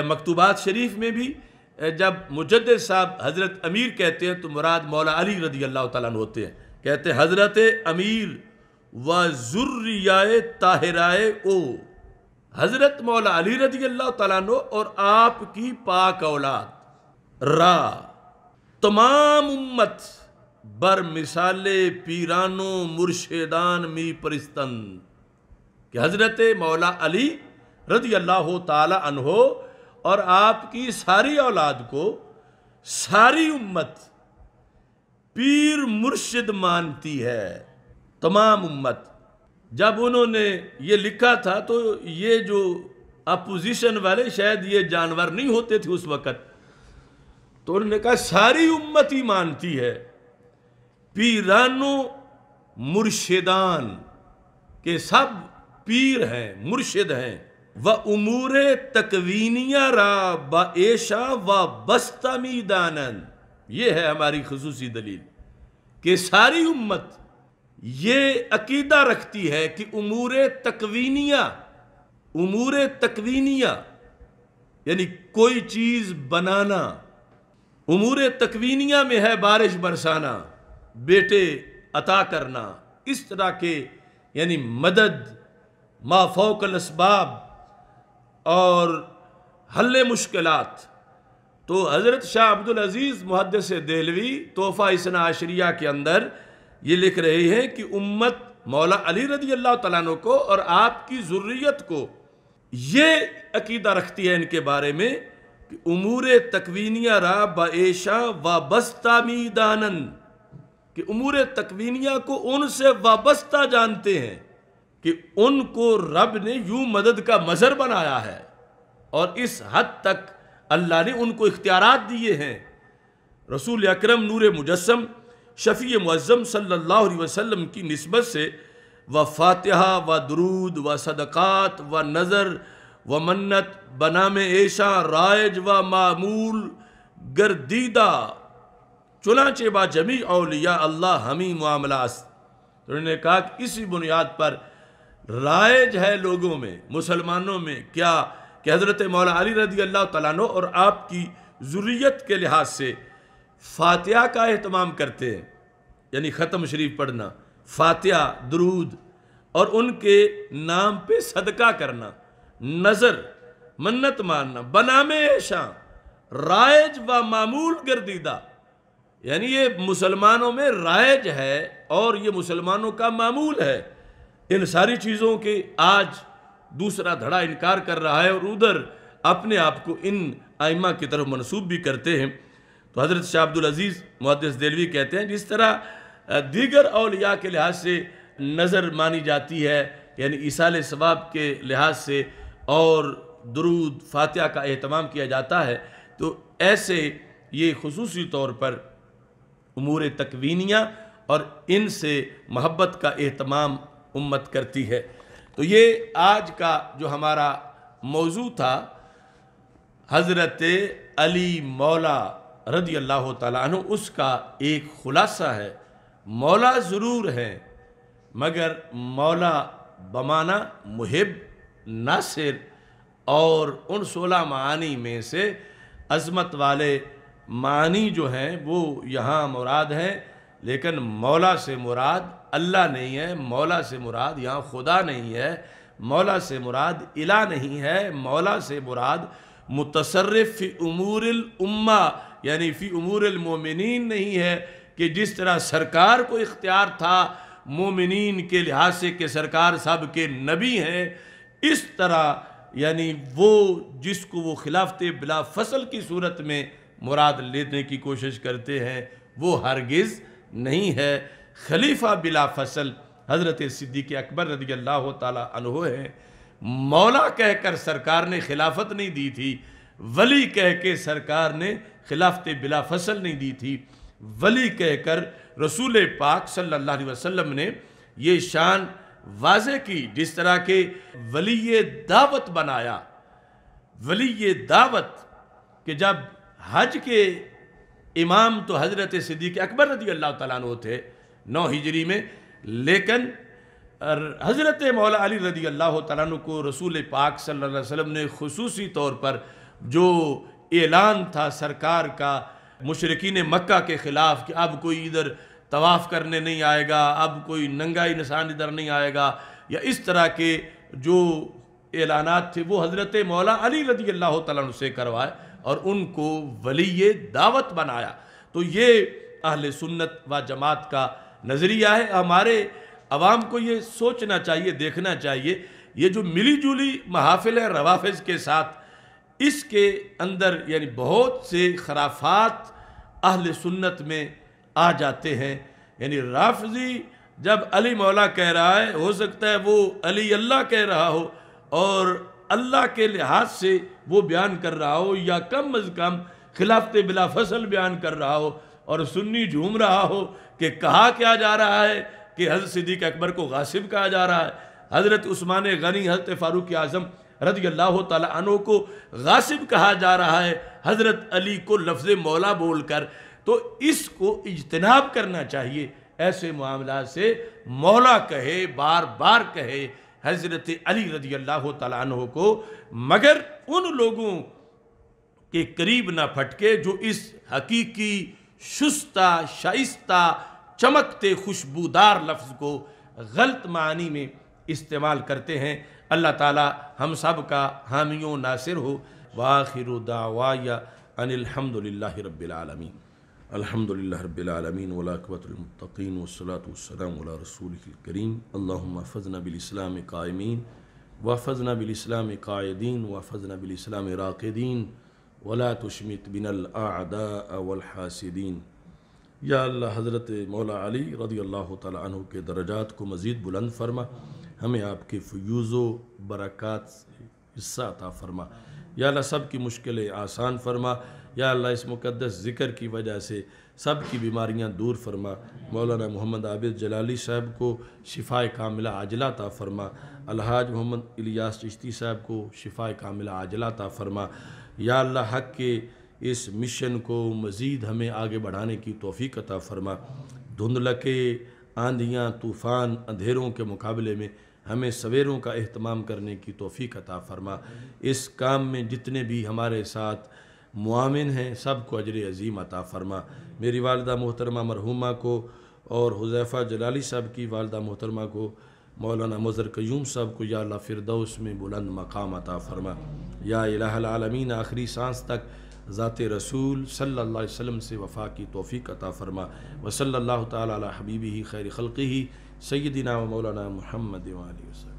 मकतूबात शरीफ में भी जब मुजद साहब हज़रत अमीर कहते हैं तो मुराद मौला अली रदी अल्लाह तन होते हैं कहते हैं हज़रत अमीर व जुर्रियाए ताहराए ओ हज़रत मौला अली रदी अल्लाह तन और आपकी पाक औलाद रा तमाम उम्मत बर मिसाले पीरानो मुर्शेदान मी परिस्तन कि हज़रत मौला अली रदी अल्लाह तन और आपकी सारी औलाद को सारी उम्मत पीर मुर्शिद मानती है तमाम उम्मत जब उन्होंने ये लिखा था तो ये जो अपोजिशन वाले शायद ये जानवर नहीं होते थे उस वक़्त तो उन्होंने कहा सारी उम्मत ही मानती है पीरानो मुर्शिदान के सब पीर हैं मुर्शिद हैं व उमूर तकवीनिया रा बशा व बस्ता दानंद ये है हमारी खसूसी दलील कि सारी उम्मत ये अकीदा रखती है कि उमूर तकवीनिया उमूर तकवीनिया यानी कोई चीज़ बनाना उमूर तकवीनिया में है बारिश बरसाना बेटे अता करना इस तरह के यानी मदद माफोकल इसबाब और हल मुश्किलात तो हज़रत शाह अब्दुल अज़ीज़ मुहदस देलवी तोहफ़ा इसना आशरिया के अंदर ये लिख रहे हैं कि उम्मत मौला अली रदी अल्लाह तु को और आपकी ज़रूरीत को ये अकीदा रखती है इनके बारे में कि उमूर तकवीनिया रा बशा वाबस्ता मीदानंद कि उमूर तकवीनिया को उनसे वाबस्ता जानते हैं कि उनको रब ने यूं मदद का मज़र बनाया है और इस हद तक अल्लाह ने उनको इख्तियार दिए हैं रसूल अक्रम नूर मुजस्म शफ़ी मुज़म सल्ला वसम की नस्बत से व फातहा व दरूद व सदक़ात व नज़र व मन्नत बनाम ऐशा रायज व मामूल गर्दीदा चुनाचे बा जमी अलिया अल्लाह हमी मामलास तो उन्होंने कहा कि इसी बुनियाद पर राइज है लोगों में मुसलमानों में क्या कि हज़रत मौला अली रदी अल्लाह तैनो और आपकी ज़रूरीत के लिहाज से फातिहा का अहतमाम करते हैं यानी ख़त्म शरीफ पढ़ना फातिहा दरूद और उनके नाम पर सदका करना नज़र मन्नत मानना बना में ऐशा रायज व मामूल गर्दीदा यानी ये मुसलमानों में राइज है और ये मुसलमानों का मामूल है इन सारी चीज़ों के आज दूसरा धड़ा इनकार कर रहा है और उधर अपने आप को इन आइमा की तरफ मनसूब भी करते हैं तो हज़रत शाह अब्दुल अज़ीज़ मुहदस देलवी कहते हैं जिस तरह दीगर अलिया के लिहाज से नज़र मानी जाती है यानी ईसाल सवाब के लिहाज से और दरूद फातह का अहतमाम किया जाता है तो ऐसे ये खसूस तौर पर अमूर तकवीनियाँ और इनसे महब्बत का अहतमाम उम्मत करती है तो ये आज का जो हमारा मौजू था हज़रत अली मौला रदी अल्लाह तु उसका एक ख़ुलासा है मौला ज़रूर हैं मगर मौला बमाना मुहिब नासिर और उन सोलह मानी में से अज़मत वाले मानी जो हैं वो यहाँ मुराद हैं लेकिन मौला से मुराद अल्लाह नहीं है मौला से मुराद यहाँ खुदा नहीं है मौला से मुराद इला नहीं है मौला से मुराद मुतसरफ़ फ़ी उम्मा यानी फ़ी उमूरमिन नहीं है कि जिस तरह सरकार को इख्तियार था मोमिन के लिहाज से कि सरकार साहब के नबी हैं इस तरह यानी वो जिसको वो खिलाफत बिला फसल की सूरत में मुराद लेने की कोशिश करते हैं वो हरगिज़ नहीं है खलीफा बिला फसल हज़रत सिद्दीक अकबर रदी अल्लाह तहो है मौला कहकर सरकार ने खिलाफत नहीं दी थी वली कह के सरकार ने खिलाफत बिला फसल नहीं दी थी वली कहकर रसूल पाक सल्ला वसलम ने ये शान वाज की जिस तरह के वली दावत बनाया वली दावत कि जब हज के इमाम तो हज़रत सिद्दीक अकबर रदी अल्लाह तु थे नौ हिजरी में लेकिन हज़रत मौला अली रदी अल्लाह तु को रसूल पाक सल्ला वम ने खसूसी तौर पर जो ऐलान था सरकार का मशरकिन मक्का के ख़िलाफ़ कि अब कोई इधर तवाफ़ करने नहीं आएगा अब कोई नंगा निशान इधर नहीं आएगा या इस तरह के जो ऐलानात थे वो हज़रत मौला अली रदी अल्लाह तु से करवाए और उनको वली दावत बनाया तो ये अहल सुन्नत व जमात का नज़रिया है हमारे आवाम को ये सोचना चाहिए देखना चाहिए ये जो मिली जुली महाफिल है रवाफ़ के साथ इसके अंदर यानी बहुत से खराफात अहल सुन्नत में आ जाते हैं यानी राफजी जब अली मौला कह रहा है हो सकता है वो अली अल्लाह कह रहा हो और अल्लाह के लिहाज से वो बयान कर रहा हो या कम अज़ कम खिलाफत बिला फसल बयान कर रहा हो और सुन्नी झूम रहा हो कि कहा क्या जा रहा है कि हजरत सिद्दीक अकबर को गासिब कहा जा रहा है हज़रत उस्मान गनी हज़रत फ़ारूक आज़म रजी अल्लाह तु को गासिब कहा जा रहा है हज़रत अली को लफ्ज़ मौला बोल कर तो इसको इजतनाब करना चाहिए ऐसे मामला से मौला कहे बार बार कहे हज़रत अली रजी अल्लाह तु को मगर उन लोगों के करीब ना फटके जो इस हकीकी शुस्ता शाइस्ता चमकते खुशबूदार लफ्ज़ को गलत मानी में इस्तेमाल करते हैं अल्लाह ताला हम सब का हामियों नासिर हो वाखिर दावा या अनिलहमदिल्ला रबालमीन अलहमदिल्ला रबालमीन वलाकबतमतिन वसलात वसलम रसूल करीम अल्लाफ़ज़ना बिलस्लाम कायमीन वफ़ज़ना बिलस्लाम कायदीन वफ़ज़ना बिलस्लाम राक़दीन वला तशमित बिनआदा वलहासदीन या अल्लाह हज़रत मौला अली रदी अल्लाह तह के दर्जात को मज़ीद बुलंद फरमा हमें आपके फ्यूज़ बरक़ात हिस्सा था फरमा या अल्लाह सब की मुश्किलें आसान फरमा या अल्लाह इस मुक़दस ज़िक्र की वजह से सब की बीमारियाँ दूर फरमा मौलाना मोहम्मद आबिद जलाली साहब को शिफाए कामिला आजला ता फरमा अलहाज मोहम्मद इलियास चिश्ती साहब को शिफाए कामिला आजला ता फरमा या अल्लाह हक के इस मिशन को मज़ीद हमें आगे बढ़ाने की तोफ़ी अता फरमा धुंधलके आंधियाँ तूफ़ान अंधेरों के मुकाबले में हमें सवेरों का अहतमाम करने की तोफ़ी अता फरमा इस काम में जितने भी हमारे साथ मामिन हैं सब को अजर अजीम अता फ़रमा मेरी वालदा मोहतरमा मरहुमा को और हुजैफ़ा जलाली साहब की वालदा मोहतरमा को मौलाना मज़र क्यूम साहब को या फ़िरदौस में बुलंद मकाम अता फ़रमा या इलामीन आखिरी सांस तक ज़ात रसूल सल्ला वसम से वफ़ा की तोफ़ी अता फ़रमा वसल्ला तबीबी ही खैर खलक़ी सैदिना मौलाना महमद वाली वसम